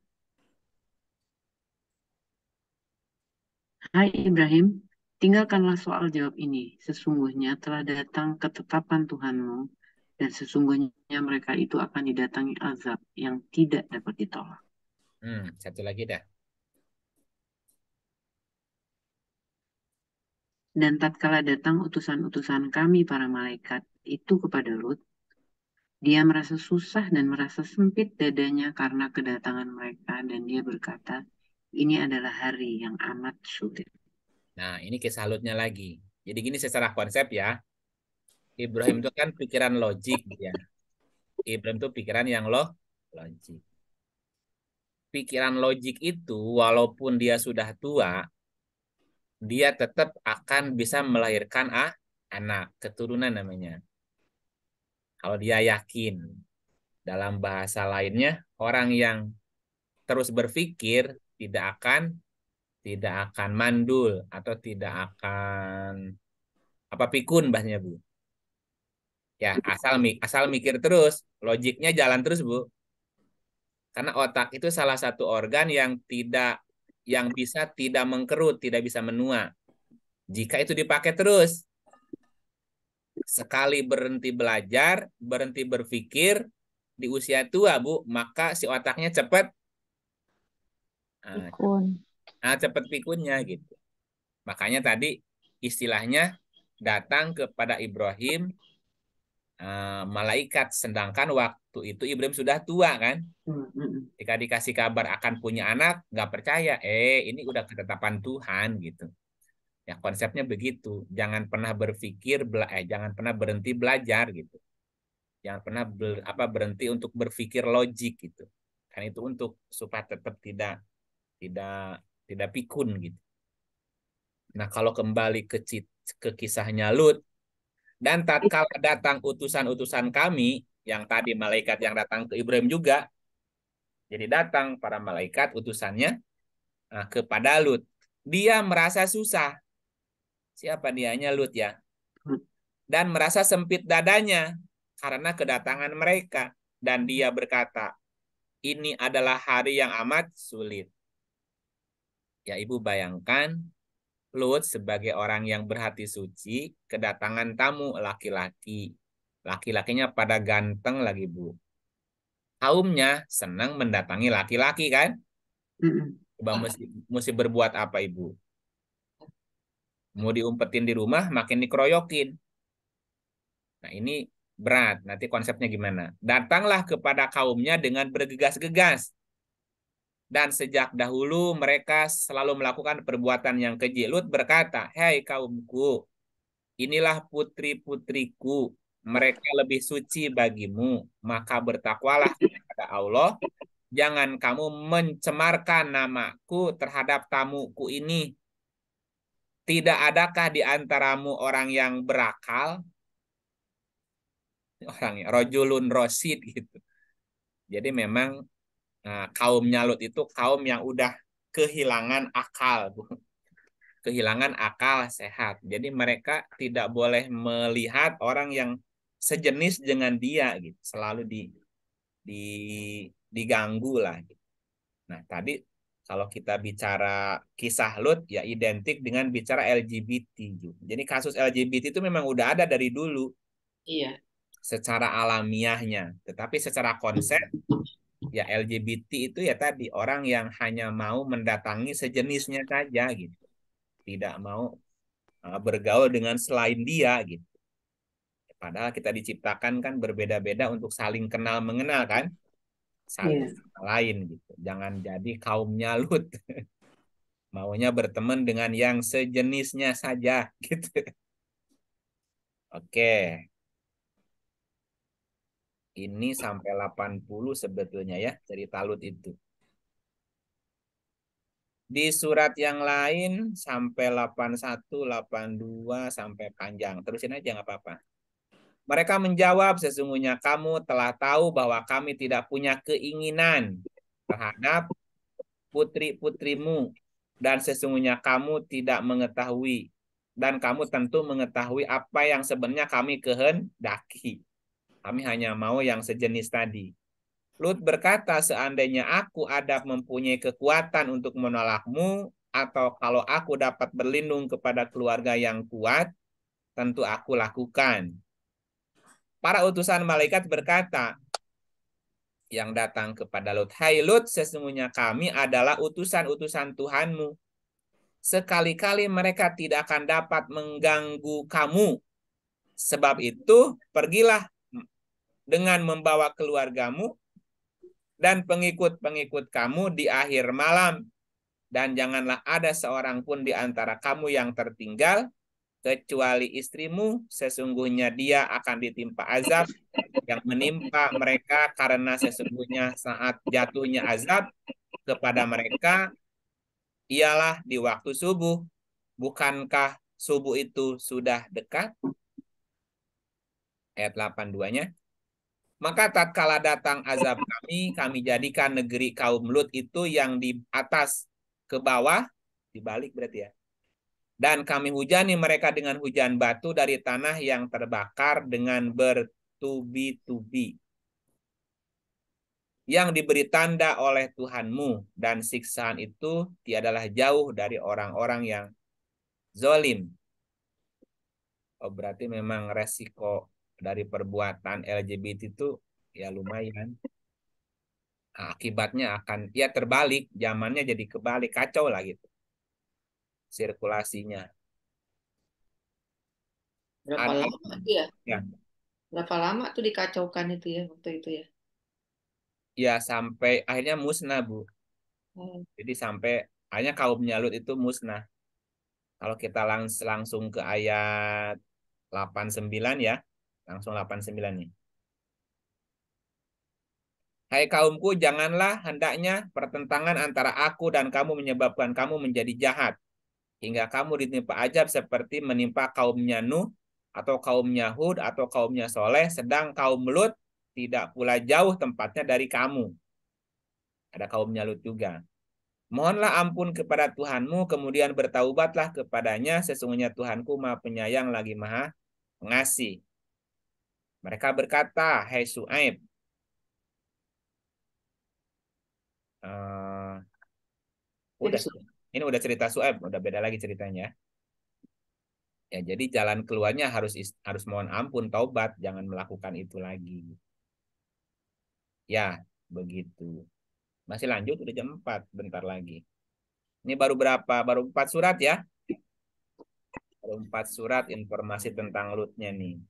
Hai Ibrahim, tinggalkanlah soal jawab ini. Sesungguhnya telah datang ketetapan Tuhanmu, dan sesungguhnya mereka itu akan didatangi azab yang tidak dapat ditolak. Hmm, satu lagi dah. Dan tatkala datang utusan-utusan kami para malaikat itu kepada Lut, dia merasa susah dan merasa sempit dadanya karena kedatangan mereka dan dia berkata, ini adalah hari yang amat sulit. Nah, ini kesalutnya salutnya lagi. Jadi gini secara konsep ya, Ibrahim itu kan pikiran logik ya. Ibrahim itu pikiran yang lo logik. Pikiran logik itu walaupun dia sudah tua, dia tetap akan bisa melahirkan ah, anak keturunan namanya. Kalau dia yakin. Dalam bahasa lainnya, orang yang terus berpikir tidak akan tidak akan mandul atau tidak akan apa pikun bahnya Bu. Ya, iya. asal asal mikir terus, logiknya jalan terus, Bu. Karena otak itu salah satu organ yang tidak yang bisa tidak mengkerut, tidak bisa menua. Jika itu dipakai terus, Sekali berhenti belajar, berhenti berpikir di usia tua, Bu, maka si otaknya cepat ah, pikun. Nah, cepat pikunnya gitu. Makanya tadi istilahnya datang kepada Ibrahim ah, malaikat sedangkan waktu itu Ibrahim sudah tua kan jika dikasih kabar akan punya anak nggak percaya eh ini udah ketetapan Tuhan gitu Ya konsepnya begitu. Jangan pernah berpikir bela eh, jangan pernah berhenti belajar gitu. Jangan pernah ber, apa berhenti untuk berpikir logik gitu. Kan itu untuk supaya tetap tidak tidak tidak pikun gitu. Nah, kalau kembali ke ke kisahnya Lut dan tatkala datang utusan-utusan kami yang tadi malaikat yang datang ke Ibrahim juga. Jadi datang para malaikat utusannya nah, kepada Lut. Dia merasa susah siapa dianya Lut ya hmm. dan merasa sempit dadanya karena kedatangan mereka dan dia berkata ini adalah hari yang amat sulit ya ibu bayangkan Lut sebagai orang yang berhati suci kedatangan tamu laki-laki laki-lakinya pada ganteng lagi bu kaumnya senang mendatangi laki-laki kan hmm. Coba mesti, mesti berbuat apa ibu Mau diumpetin di rumah, makin dikeroyokin. Nah ini berat. Nanti konsepnya gimana? Datanglah kepada kaumnya dengan bergegas-gegas. Dan sejak dahulu mereka selalu melakukan perbuatan yang keji. Lut berkata, Hei kaumku, inilah putri-putriku. Mereka lebih suci bagimu. Maka bertakwalah kepada Allah. Jangan kamu mencemarkan namaku terhadap tamuku ini tidak adakah di antaramu orang yang berakal? Orangnya rojulun rosid gitu. Jadi memang nah, kaum nyalut itu kaum yang udah kehilangan akal, Kehilangan akal sehat. Jadi mereka tidak boleh melihat orang yang sejenis dengan dia gitu, selalu di di diganggu lah gitu. Nah, tadi kalau kita bicara kisah Lut ya identik dengan bicara LGBT. Jadi kasus LGBT itu memang udah ada dari dulu. Iya. Secara alamiahnya, tetapi secara konsep ya LGBT itu ya tadi orang yang hanya mau mendatangi sejenisnya saja gitu. Tidak mau eh, bergaul dengan selain dia gitu. Padahal kita diciptakan kan berbeda-beda untuk saling kenal mengenal kan? satu yeah. sama lain gitu. Jangan jadi kaumnya Lut. Maunya berteman dengan yang sejenisnya saja gitu. Oke. Ini sampai 80 sebetulnya ya cerita Lut itu. Di surat yang lain sampai 81, 82 sampai panjang. Terusin aja nggak apa-apa. Mereka menjawab, sesungguhnya kamu telah tahu bahwa kami tidak punya keinginan terhadap putri-putrimu dan sesungguhnya kamu tidak mengetahui dan kamu tentu mengetahui apa yang sebenarnya kami kehendaki. Kami hanya mau yang sejenis tadi. Lut berkata, seandainya aku ada mempunyai kekuatan untuk menolakmu, atau kalau aku dapat berlindung kepada keluarga yang kuat, tentu aku lakukan para utusan malaikat berkata, yang datang kepada Lut, Hai Lut, sesungguhnya kami adalah utusan-utusan Tuhanmu. Sekali-kali mereka tidak akan dapat mengganggu kamu. Sebab itu, pergilah dengan membawa keluargamu dan pengikut-pengikut kamu di akhir malam. Dan janganlah ada seorang pun di antara kamu yang tertinggal, kecuali istrimu, sesungguhnya dia akan ditimpa azab yang menimpa mereka karena sesungguhnya saat jatuhnya azab kepada mereka ialah di waktu subuh. Bukankah subuh itu sudah dekat? Ayat 82-nya. Maka tatkala datang azab kami, kami jadikan negeri kaum Lut itu yang di atas ke bawah, dibalik berarti ya, dan kami hujani mereka dengan hujan batu dari tanah yang terbakar dengan bertubi-tubi. Yang diberi tanda oleh Tuhanmu. Dan siksaan itu tiadalah jauh dari orang-orang yang zolim. Oh, berarti memang resiko dari perbuatan LGBT itu ya lumayan. Nah, akibatnya akan ya terbalik, zamannya jadi kebalik, kacau lah gitu sirkulasinya. Berapa Ada, lama itu ya? ya? Berapa lama tuh dikacaukan itu ya waktu itu ya? Ya sampai akhirnya musnah Bu. Hmm. Jadi sampai akhirnya kaum nyalut itu musnah. Kalau kita langs langsung ke ayat 89 ya. Langsung 89 nih. Hai kaumku, janganlah hendaknya pertentangan antara aku dan kamu menyebabkan kamu menjadi jahat hingga kamu ditimpa ajab seperti menimpa kaumnya Nuh atau kaumnya Hud atau kaumnya Soleh, sedang kaum Lut tidak pula jauh tempatnya dari kamu. Ada kaumnya Lut juga. Mohonlah ampun kepada Tuhanmu, kemudian bertaubatlah kepadanya, sesungguhnya Tuhanku maha penyayang lagi maha pengasih. Mereka berkata, Hai hey Su'aib, uh, udah, ini udah cerita Sueb, udah beda lagi ceritanya. Ya, jadi jalan keluarnya harus harus mohon ampun, taubat, jangan melakukan itu lagi. Ya, begitu. Masih lanjut udah jam 4 bentar lagi. Ini baru berapa? Baru 4 surat ya. Baru 4 surat informasi tentang lutnya nih.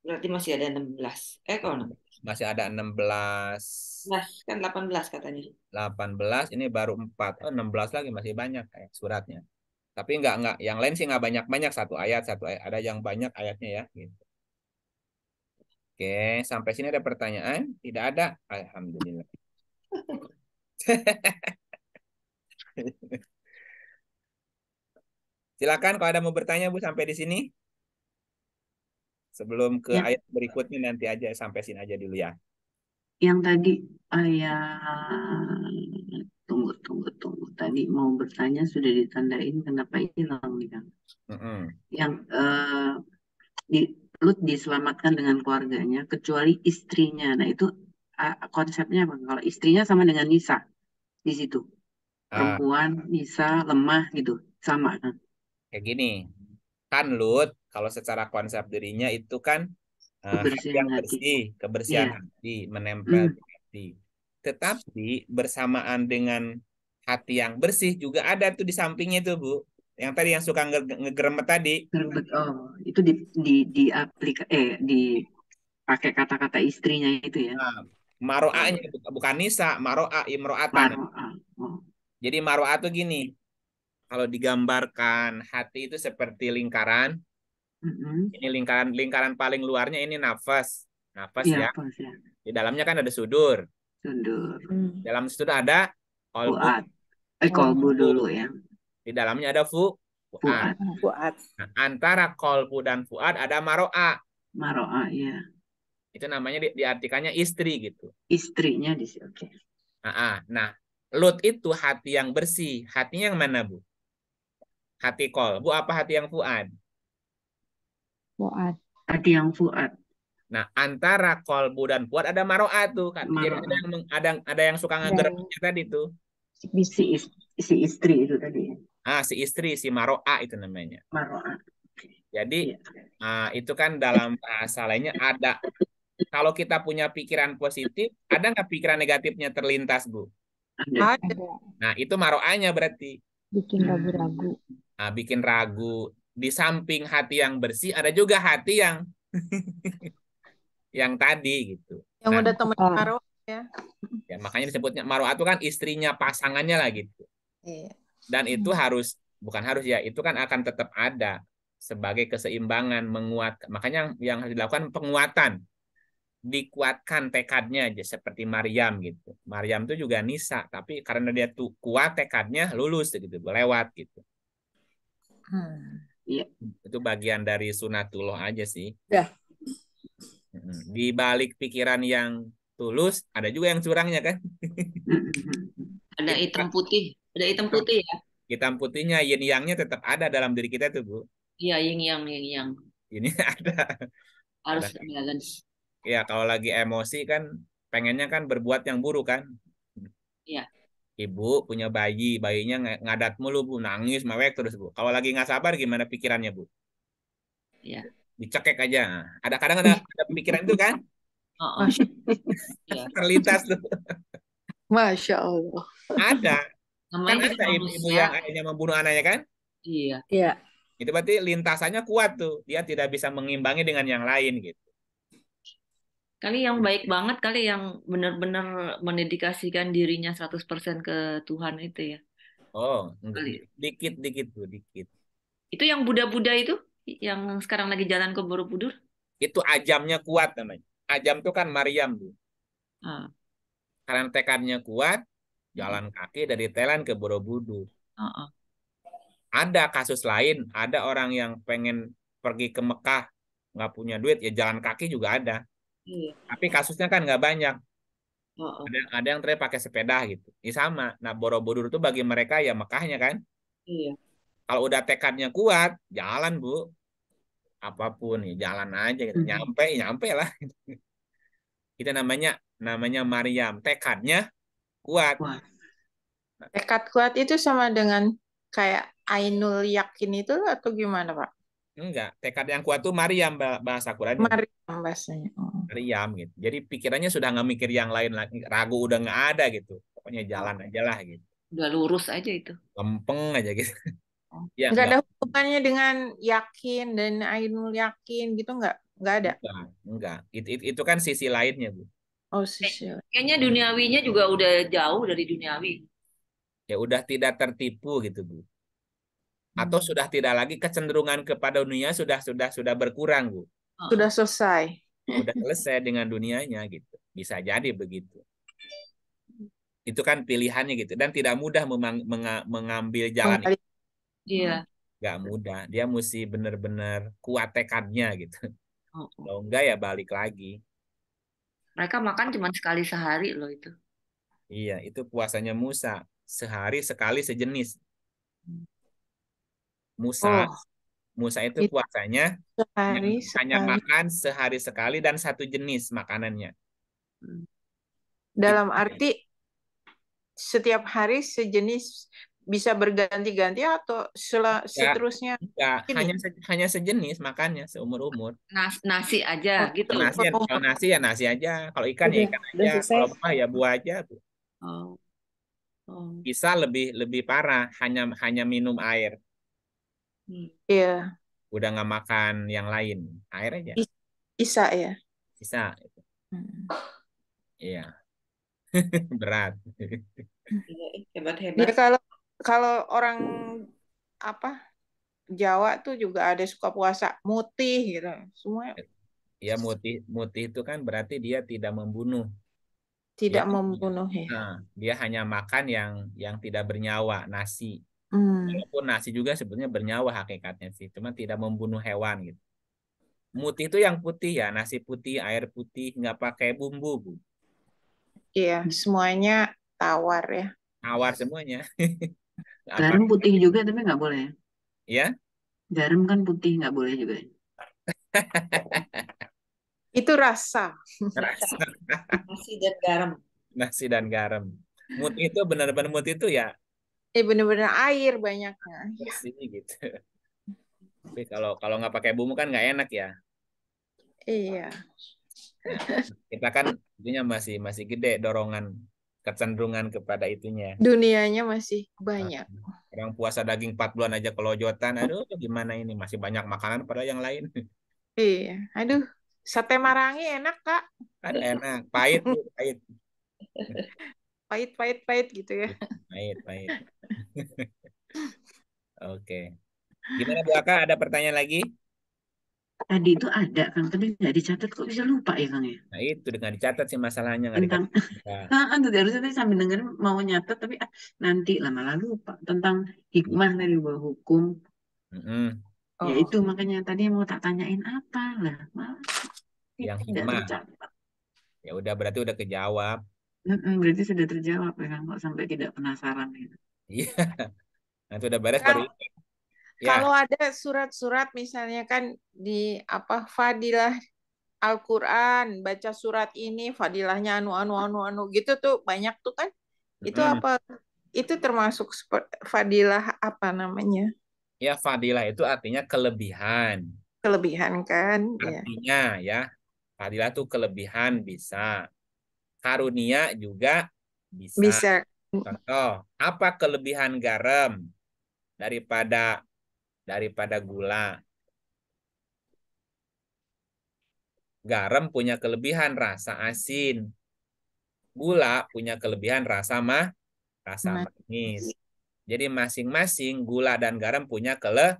Berarti masih ada 16. Eh kalau masih ada 16 Nah, kan 18 katanya 18 ini baru 4 oh 16 lagi masih banyak kayak suratnya tapi enggak enggak yang lain sih enggak banyak banyak satu ayat satu ayat ada yang banyak ayatnya ya gitu oke sampai sini ada pertanyaan tidak ada alhamdulillah silakan kalau ada mau bertanya bu sampai di sini Sebelum ke ya. ayat berikutnya nanti aja sampai sini aja dulu ya. Yang tadi ayat ah, tunggu tunggu tunggu tadi mau bertanya sudah ditandain kenapa hilang nih kan? Mm -hmm. Yang uh, di, Lut diselamatkan dengan keluarganya kecuali istrinya. Nah itu uh, konsepnya apa? Kalau istrinya sama dengan Nisa di situ ah. perempuan, uh, Nisa lemah gitu sama kan? Kayak gini kan Lut kalau secara konsep dirinya itu kan uh, kebersihan yang bersih, hati. kebersihan yeah. hati, menempel hmm. hati. Tetapi bersamaan dengan hati yang bersih juga ada tuh di sampingnya itu, Bu. Yang tadi yang suka ngegeremet tadi. Geremet, oh, itu di di di aplika, eh di pakai kata-kata istrinya itu ya. Nah, maroa-nya bukan Nisa, maroa, imroatan. Iya, Maro Oh. Jadi maroa tuh gini, kalau digambarkan hati itu seperti lingkaran, hmm Ini lingkaran lingkaran paling luarnya ini nafas, nafas ya. ya. Nafas, ya. Di dalamnya kan ada sudur. Sudur. Hmm. Dalam sudur ada kolbu. Eh kolbu hmm. dulu ya. Di dalamnya ada fu. fuad Nah, antara kolbu dan fuad ada maroa. Maroa ya. Itu namanya di, diartikannya istri gitu. Istrinya di sini. Oke. Okay. Nah, nah, lut itu hati yang bersih. Hatinya yang mana bu? Hati kolbu apa hati yang fuad? Fuad. Hati yang fuad. Nah, antara kolbu dan fuad ada maroat tuh kan. Maro Jadi ada yang ada, ada yang suka ya. tadi tuh. Si, si istri itu tadi. Ah, si istri si maroa itu namanya. Maroa. Jadi ya. ah, itu kan dalam bahasa lainnya ada kalau kita punya pikiran positif, ada nggak pikiran negatifnya terlintas, Bu? Ada. Nah, itu maroanya berarti. Bikin ragu-ragu. Nah, bikin ragu di samping hati yang bersih ada juga hati yang yang tadi gitu. Yang nah, udah teman ah. maruah ya. Ya makanya disebutnya maruah itu kan istrinya pasangannya lah gitu. Iya. Dan itu harus bukan harus ya itu kan akan tetap ada sebagai keseimbangan menguat makanya yang, yang harus dilakukan penguatan dikuatkan tekadnya aja seperti Maryam gitu Maryam itu juga Nisa tapi karena dia tuh kuat tekadnya lulus gitu lewat gitu hmm. Iya. Itu bagian dari sunatullah aja sih. Ya. Di balik pikiran yang tulus ada juga yang curangnya kan? ada hitam putih, ada hitam putih ya. Hitam putihnya yin yangnya tetap ada dalam diri kita tuh, Bu. Iya, yin yang yin yang. Ini ada. Harus balance. Iya, kalau lagi emosi kan pengennya kan berbuat yang buruk kan? Iya. Ibu punya bayi, bayinya ngadat mulu Bu, nangis, mewek terus Bu. Kalau lagi nggak sabar gimana pikirannya Bu? Iya. Dicekek aja. Ada kadang ada, ada pemikiran itu kan? Oh, oh. Terlintas tuh. Masya Allah. Ada. kan ada ibu-ibu yang akhirnya membunuh anaknya kan? Iya. Iya. Itu berarti lintasannya kuat tuh. Dia tidak bisa mengimbangi dengan yang lain gitu kali yang baik banget kali yang benar-benar mendedikasikan dirinya 100% ke Tuhan itu ya oh mm, kali. Ya. dikit dikit tuh dikit itu yang Buddha-Buddha itu yang sekarang lagi jalan ke Borobudur itu ajamnya kuat namanya ajam tuh kan Mariam tuh ah. karena tekadnya kuat jalan kaki dari Thailand ke Borobudur ah -ah. ada kasus lain ada orang yang pengen pergi ke Mekah nggak punya duit ya jalan kaki juga ada tapi kasusnya kan nggak banyak. Oh, oh. Ada, ada yang terakhir pakai sepeda gitu. Ini ya sama. Nah Borobudur itu bagi mereka ya Mekahnya kan. Iya. Kalau udah tekadnya kuat, jalan bu. Apapun ya jalan aja gitu. Nyampe, ya nyampe lah. Itu namanya namanya Mariam. Tekadnya kuat. Tekad kuat itu sama dengan kayak Ainul yakin itu atau gimana Pak? Enggak, tekad yang kuat tuh Mariam bahasa Quran Mariam bahasanya. Oh. Mariam gitu. Jadi pikirannya sudah nggak mikir yang lain lagi, ragu udah nggak ada gitu. Pokoknya jalan oh. aja lah gitu. Udah lurus aja itu. Lempeng aja gitu. Oh. ya, enggak, ada hubungannya dengan yakin dan ainul yakin gitu enggak? Enggak ada. Enggak, enggak. Itu, itu, itu kan sisi lainnya, Bu. Oh, sisi. Kayaknya duniawinya juga udah jauh dari duniawi. Ya udah tidak tertipu gitu, Bu atau hmm. sudah tidak lagi kecenderungan kepada dunia sudah sudah sudah berkurang bu sudah oh. selesai sudah selesai dengan dunianya gitu bisa jadi begitu itu kan pilihannya gitu dan tidak mudah mengambil jalan iya hmm. nggak mudah dia mesti benar-benar kuat tekadnya gitu oh. enggak ya balik lagi mereka makan cuma sekali sehari loh itu iya itu puasanya Musa sehari sekali sejenis Musa. Oh. Musa itu puasanya sehari, hanya sehari. makan sehari sekali dan satu jenis makanannya. Dalam arti setiap hari sejenis bisa berganti-ganti atau ya, seterusnya? Ya, hanya se hanya sejenis makannya seumur umur. Nas nasi aja oh, gitu. Nasi, ya, oh. kalau nasi ya nasi aja, kalau ikan ya Udah, ya ikan aja, kalau buah ya buah aja. Oh. Oh. Bisa lebih lebih parah hanya hanya minum air Hmm. Iya. Udah nggak makan yang lain, air aja. Bisa ya. Iya. Hmm. Iya. Berat. Iya, hebat hebat. Ya, kalau kalau orang apa Jawa tuh juga ada suka puasa mutih gitu. Semua. Ya mutih mutih itu kan berarti dia tidak membunuh tidak ya, membunuh ya. Nah, dia hanya makan yang yang tidak bernyawa nasi Hmm. Walaupun nasi juga sebetulnya bernyawa hakikatnya sih, cuma tidak membunuh hewan gitu. Mutih itu yang putih ya, nasi putih, air putih, nggak pakai bumbu, Bu. Iya, semuanya tawar ya. Tawar semuanya. Garam putih juga tapi nggak boleh. Ya? Iya? Garam kan putih nggak boleh juga. Ya? itu rasa. rasa. nasi dan garam. Nasi dan garam. Mutih itu benar-benar mutih itu ya Iya bener-bener air banyaknya. Pastinya gitu. Tapi kalau kalau nggak pakai bumbu kan nggak enak ya. Iya. Nah, kita kan itunya masih masih gede dorongan kecenderungan kepada itunya. Dunianya masih banyak. Nah, orang puasa daging 4 bulan aja kelojotan. Aduh, gimana ini? Masih banyak makanan pada yang lain. Iya. Aduh, sate marangi enak, Kak. Aduh, kan enak. Pahit, pahit pahit pahit pahit gitu ya pahit pahit oke gimana Bu Aka ada pertanyaan lagi tadi itu ada Kang, tapi nggak dicatat kok bisa lupa ya Kang ya? Nah itu dengan dicatat sih masalahnya nggak tentang. kan tuh harusnya tadi sambil dengerin mau nyatet tapi ah, nanti lama malah lupa tentang hikmah dari buah hukum. Mm-hmm. Oh. Ya itu makanya tadi mau tak tanyain apa lah malah. Yang hikmah. Ya udah berarti udah kejawab berarti sudah terjawab ya kan, kok sampai tidak penasaran gitu. Iya. Nanti udah beres baru ya. Kalau ada surat-surat misalnya kan di apa fadilah Al-Qur'an, baca surat ini fadilahnya anu anu anu anu gitu tuh banyak tuh kan. Itu hmm. apa itu termasuk fadilah apa namanya? Ya, fadilah itu artinya kelebihan. Kelebihan kan? Ya. Artinya ya, fadilah tuh kelebihan bisa karunia juga bisa. Bisa. Contoh, apa kelebihan garam daripada daripada gula? Garam punya kelebihan rasa asin. Gula punya kelebihan rasa mah rasa manis. Jadi masing-masing gula dan garam punya kele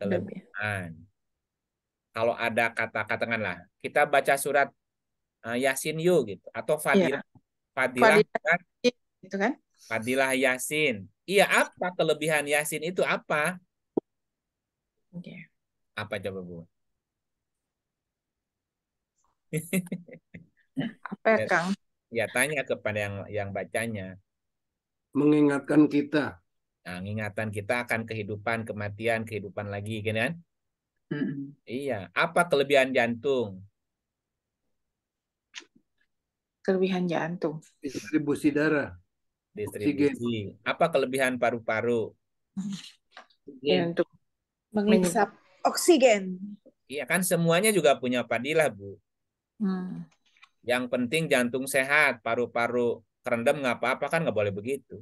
kelebihan. Kalau ada kata katakanlah kita baca surat uh, Yasin Yu gitu atau iya. Fadilah ya. Fadilah, kan? gitu kan Fadilah Yasin iya apa kelebihan Yasin itu apa okay. apa coba bu apa ya, Kang ya tanya kepada yang yang bacanya mengingatkan kita nah, ingatan kita akan kehidupan kematian kehidupan lagi kan mm -hmm. iya apa kelebihan jantung kelebihan jantung. Distribusi darah. Distribusi. Oksigen. Apa kelebihan paru-paru? Ya, untuk mengisap oksigen. Iya kan semuanya juga punya padilah bu. Hmm. Yang penting jantung sehat, paru-paru kerendam nggak apa-apa kan nggak boleh begitu.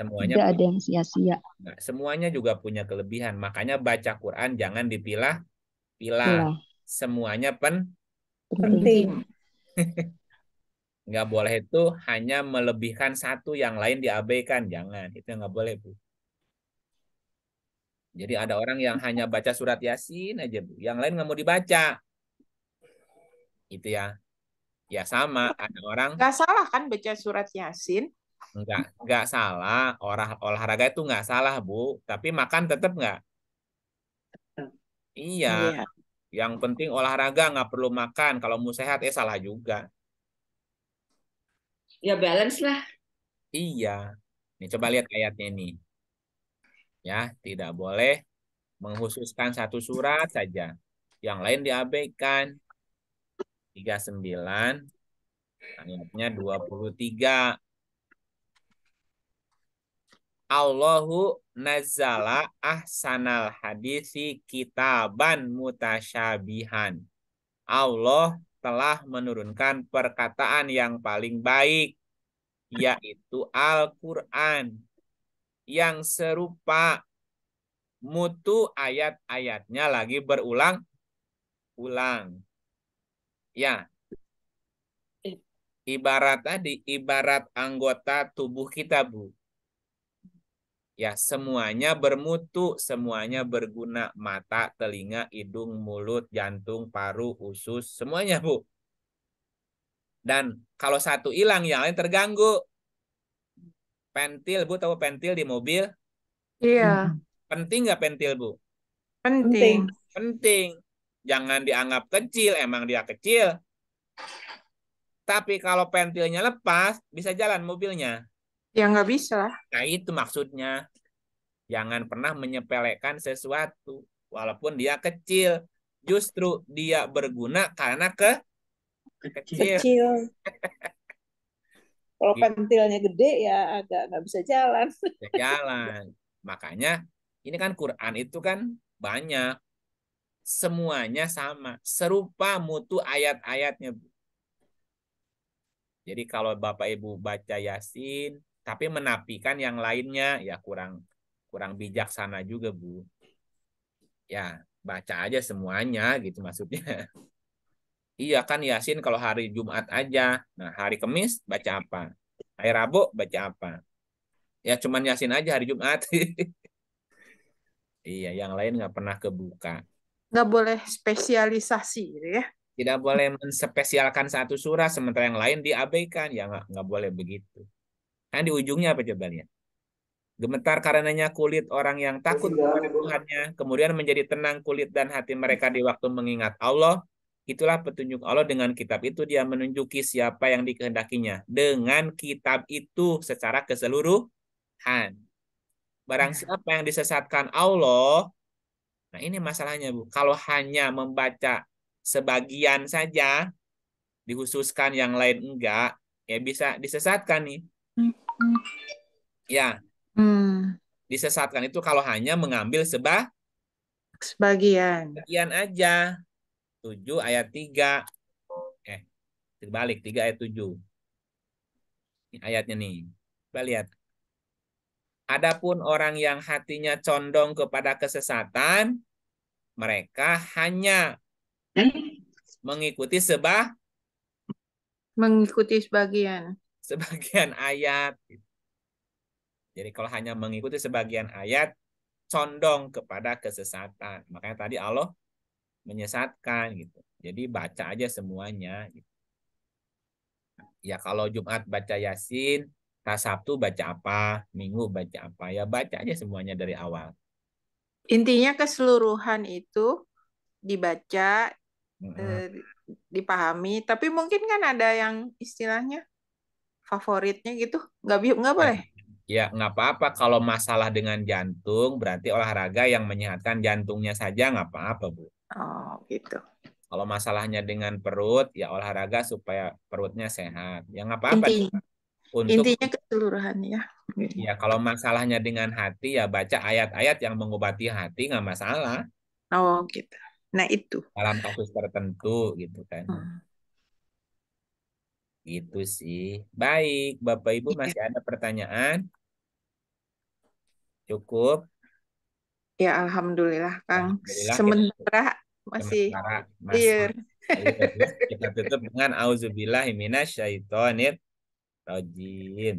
Semuanya tidak ada yang sia-sia. Semuanya juga punya kelebihan. Makanya baca Quran jangan dipilah-pilah. Semuanya pen penting. Nggak boleh itu hanya melebihkan satu yang lain diabaikan. Jangan, itu nggak boleh, Bu. Jadi ada orang yang hanya baca surat Yasin aja, Bu. Yang lain nggak mau dibaca. Itu ya. Ya sama, ada orang... Nggak salah kan baca surat Yasin? Nggak, nggak salah. Olah, olahraga itu nggak salah, Bu. Tapi makan tetap nggak? Iya. iya. Yang penting olahraga nggak perlu makan. Kalau mau sehat, eh salah juga. Ya balance lah. Iya. Ini coba lihat ayatnya nih. Ya, tidak boleh menghususkan satu surat saja. Yang lain diabaikan. 39 ayatnya 23. Allahu nazala ahsanal hadisi kitaban mutasyabihan. Allah telah menurunkan perkataan yang paling baik, yaitu Al-Quran, yang serupa mutu ayat-ayatnya lagi berulang-ulang. Ya, iya. ibarat tadi, ibarat anggota tubuh kita, Bu ya semuanya bermutu, semuanya berguna, mata, telinga, hidung, mulut, jantung, paru, usus, semuanya, Bu. Dan kalau satu hilang, yang lain terganggu. Pentil, Bu tahu pentil di mobil? Iya. Penting nggak pentil, Bu? Penting. Penting. Jangan dianggap kecil, emang dia kecil. Tapi kalau pentilnya lepas, bisa jalan mobilnya. Ya nggak bisa. Nah itu maksudnya. Jangan pernah menyepelekan sesuatu. Walaupun dia kecil. Justru dia berguna karena ke kecil. kecil. Kalau gitu. pentilnya gede ya agak nggak bisa jalan. Bisa jalan. Makanya ini kan Quran itu kan banyak. Semuanya sama. Serupa mutu ayat-ayatnya. Jadi kalau Bapak Ibu baca Yasin, tapi menapikan yang lainnya ya kurang kurang bijaksana juga bu ya baca aja semuanya gitu maksudnya iya kan Yasin kalau hari Jumat aja nah hari kemis baca apa hari Rabu baca apa ya cuman Yasin aja hari Jumat iya yang lain nggak pernah kebuka nggak boleh spesialisasi gitu ya tidak boleh menspesialkan satu surah sementara yang lain diabaikan ya nggak nggak boleh begitu Kan di ujungnya apa coba lihat? Gemetar karenanya kulit orang yang takut iya. kepada Tuhannya, kemudian menjadi tenang kulit dan hati mereka di waktu mengingat Allah. Itulah petunjuk Allah dengan kitab itu dia menunjuki siapa yang dikehendakinya dengan kitab itu secara keseluruhan. Barang ya. siapa yang disesatkan Allah, nah ini masalahnya Bu. Kalau hanya membaca sebagian saja, dihususkan yang lain enggak, ya bisa disesatkan nih. Ya. Hmm. Disesatkan itu kalau hanya mengambil seba sebagian. Sebagian aja. 7 ayat 3. Eh, terbalik 3 ayat 7. Ini ayatnya nih. Coba lihat. Adapun orang yang hatinya condong kepada kesesatan, mereka hanya eh? mengikuti sebah mengikuti sebagian sebagian ayat. Jadi kalau hanya mengikuti sebagian ayat, condong kepada kesesatan. Makanya tadi Allah menyesatkan gitu. Jadi baca aja semuanya. Gitu. Ya kalau Jumat baca Yasin, hari Sabtu baca apa, Minggu baca apa, ya baca aja semuanya dari awal. Intinya keseluruhan itu dibaca, mm -hmm. eh, dipahami. Tapi mungkin kan ada yang istilahnya favoritnya gitu? Nggak nggak boleh? Eh, ya nggak apa-apa. Kalau masalah dengan jantung, berarti olahraga yang menyehatkan jantungnya saja nggak apa-apa bu. Oh gitu. Kalau masalahnya dengan perut, ya olahraga supaya perutnya sehat. Ya nggak apa-apa. Intinya, Untuk, intinya keseluruhan ya. Ya kalau masalahnya dengan hati, ya baca ayat-ayat yang mengobati hati nggak masalah. Oh gitu. Nah itu. Dalam kasus tertentu gitu kan. Hmm gitu sih. Baik, Bapak Ibu iya. masih ada pertanyaan? Cukup? Ya, alhamdulillah, Kang. Alhamdulillah, Sementara kita, masih sementara, clear. kita tutup dengan auzubillahi minasyaitonir rajim.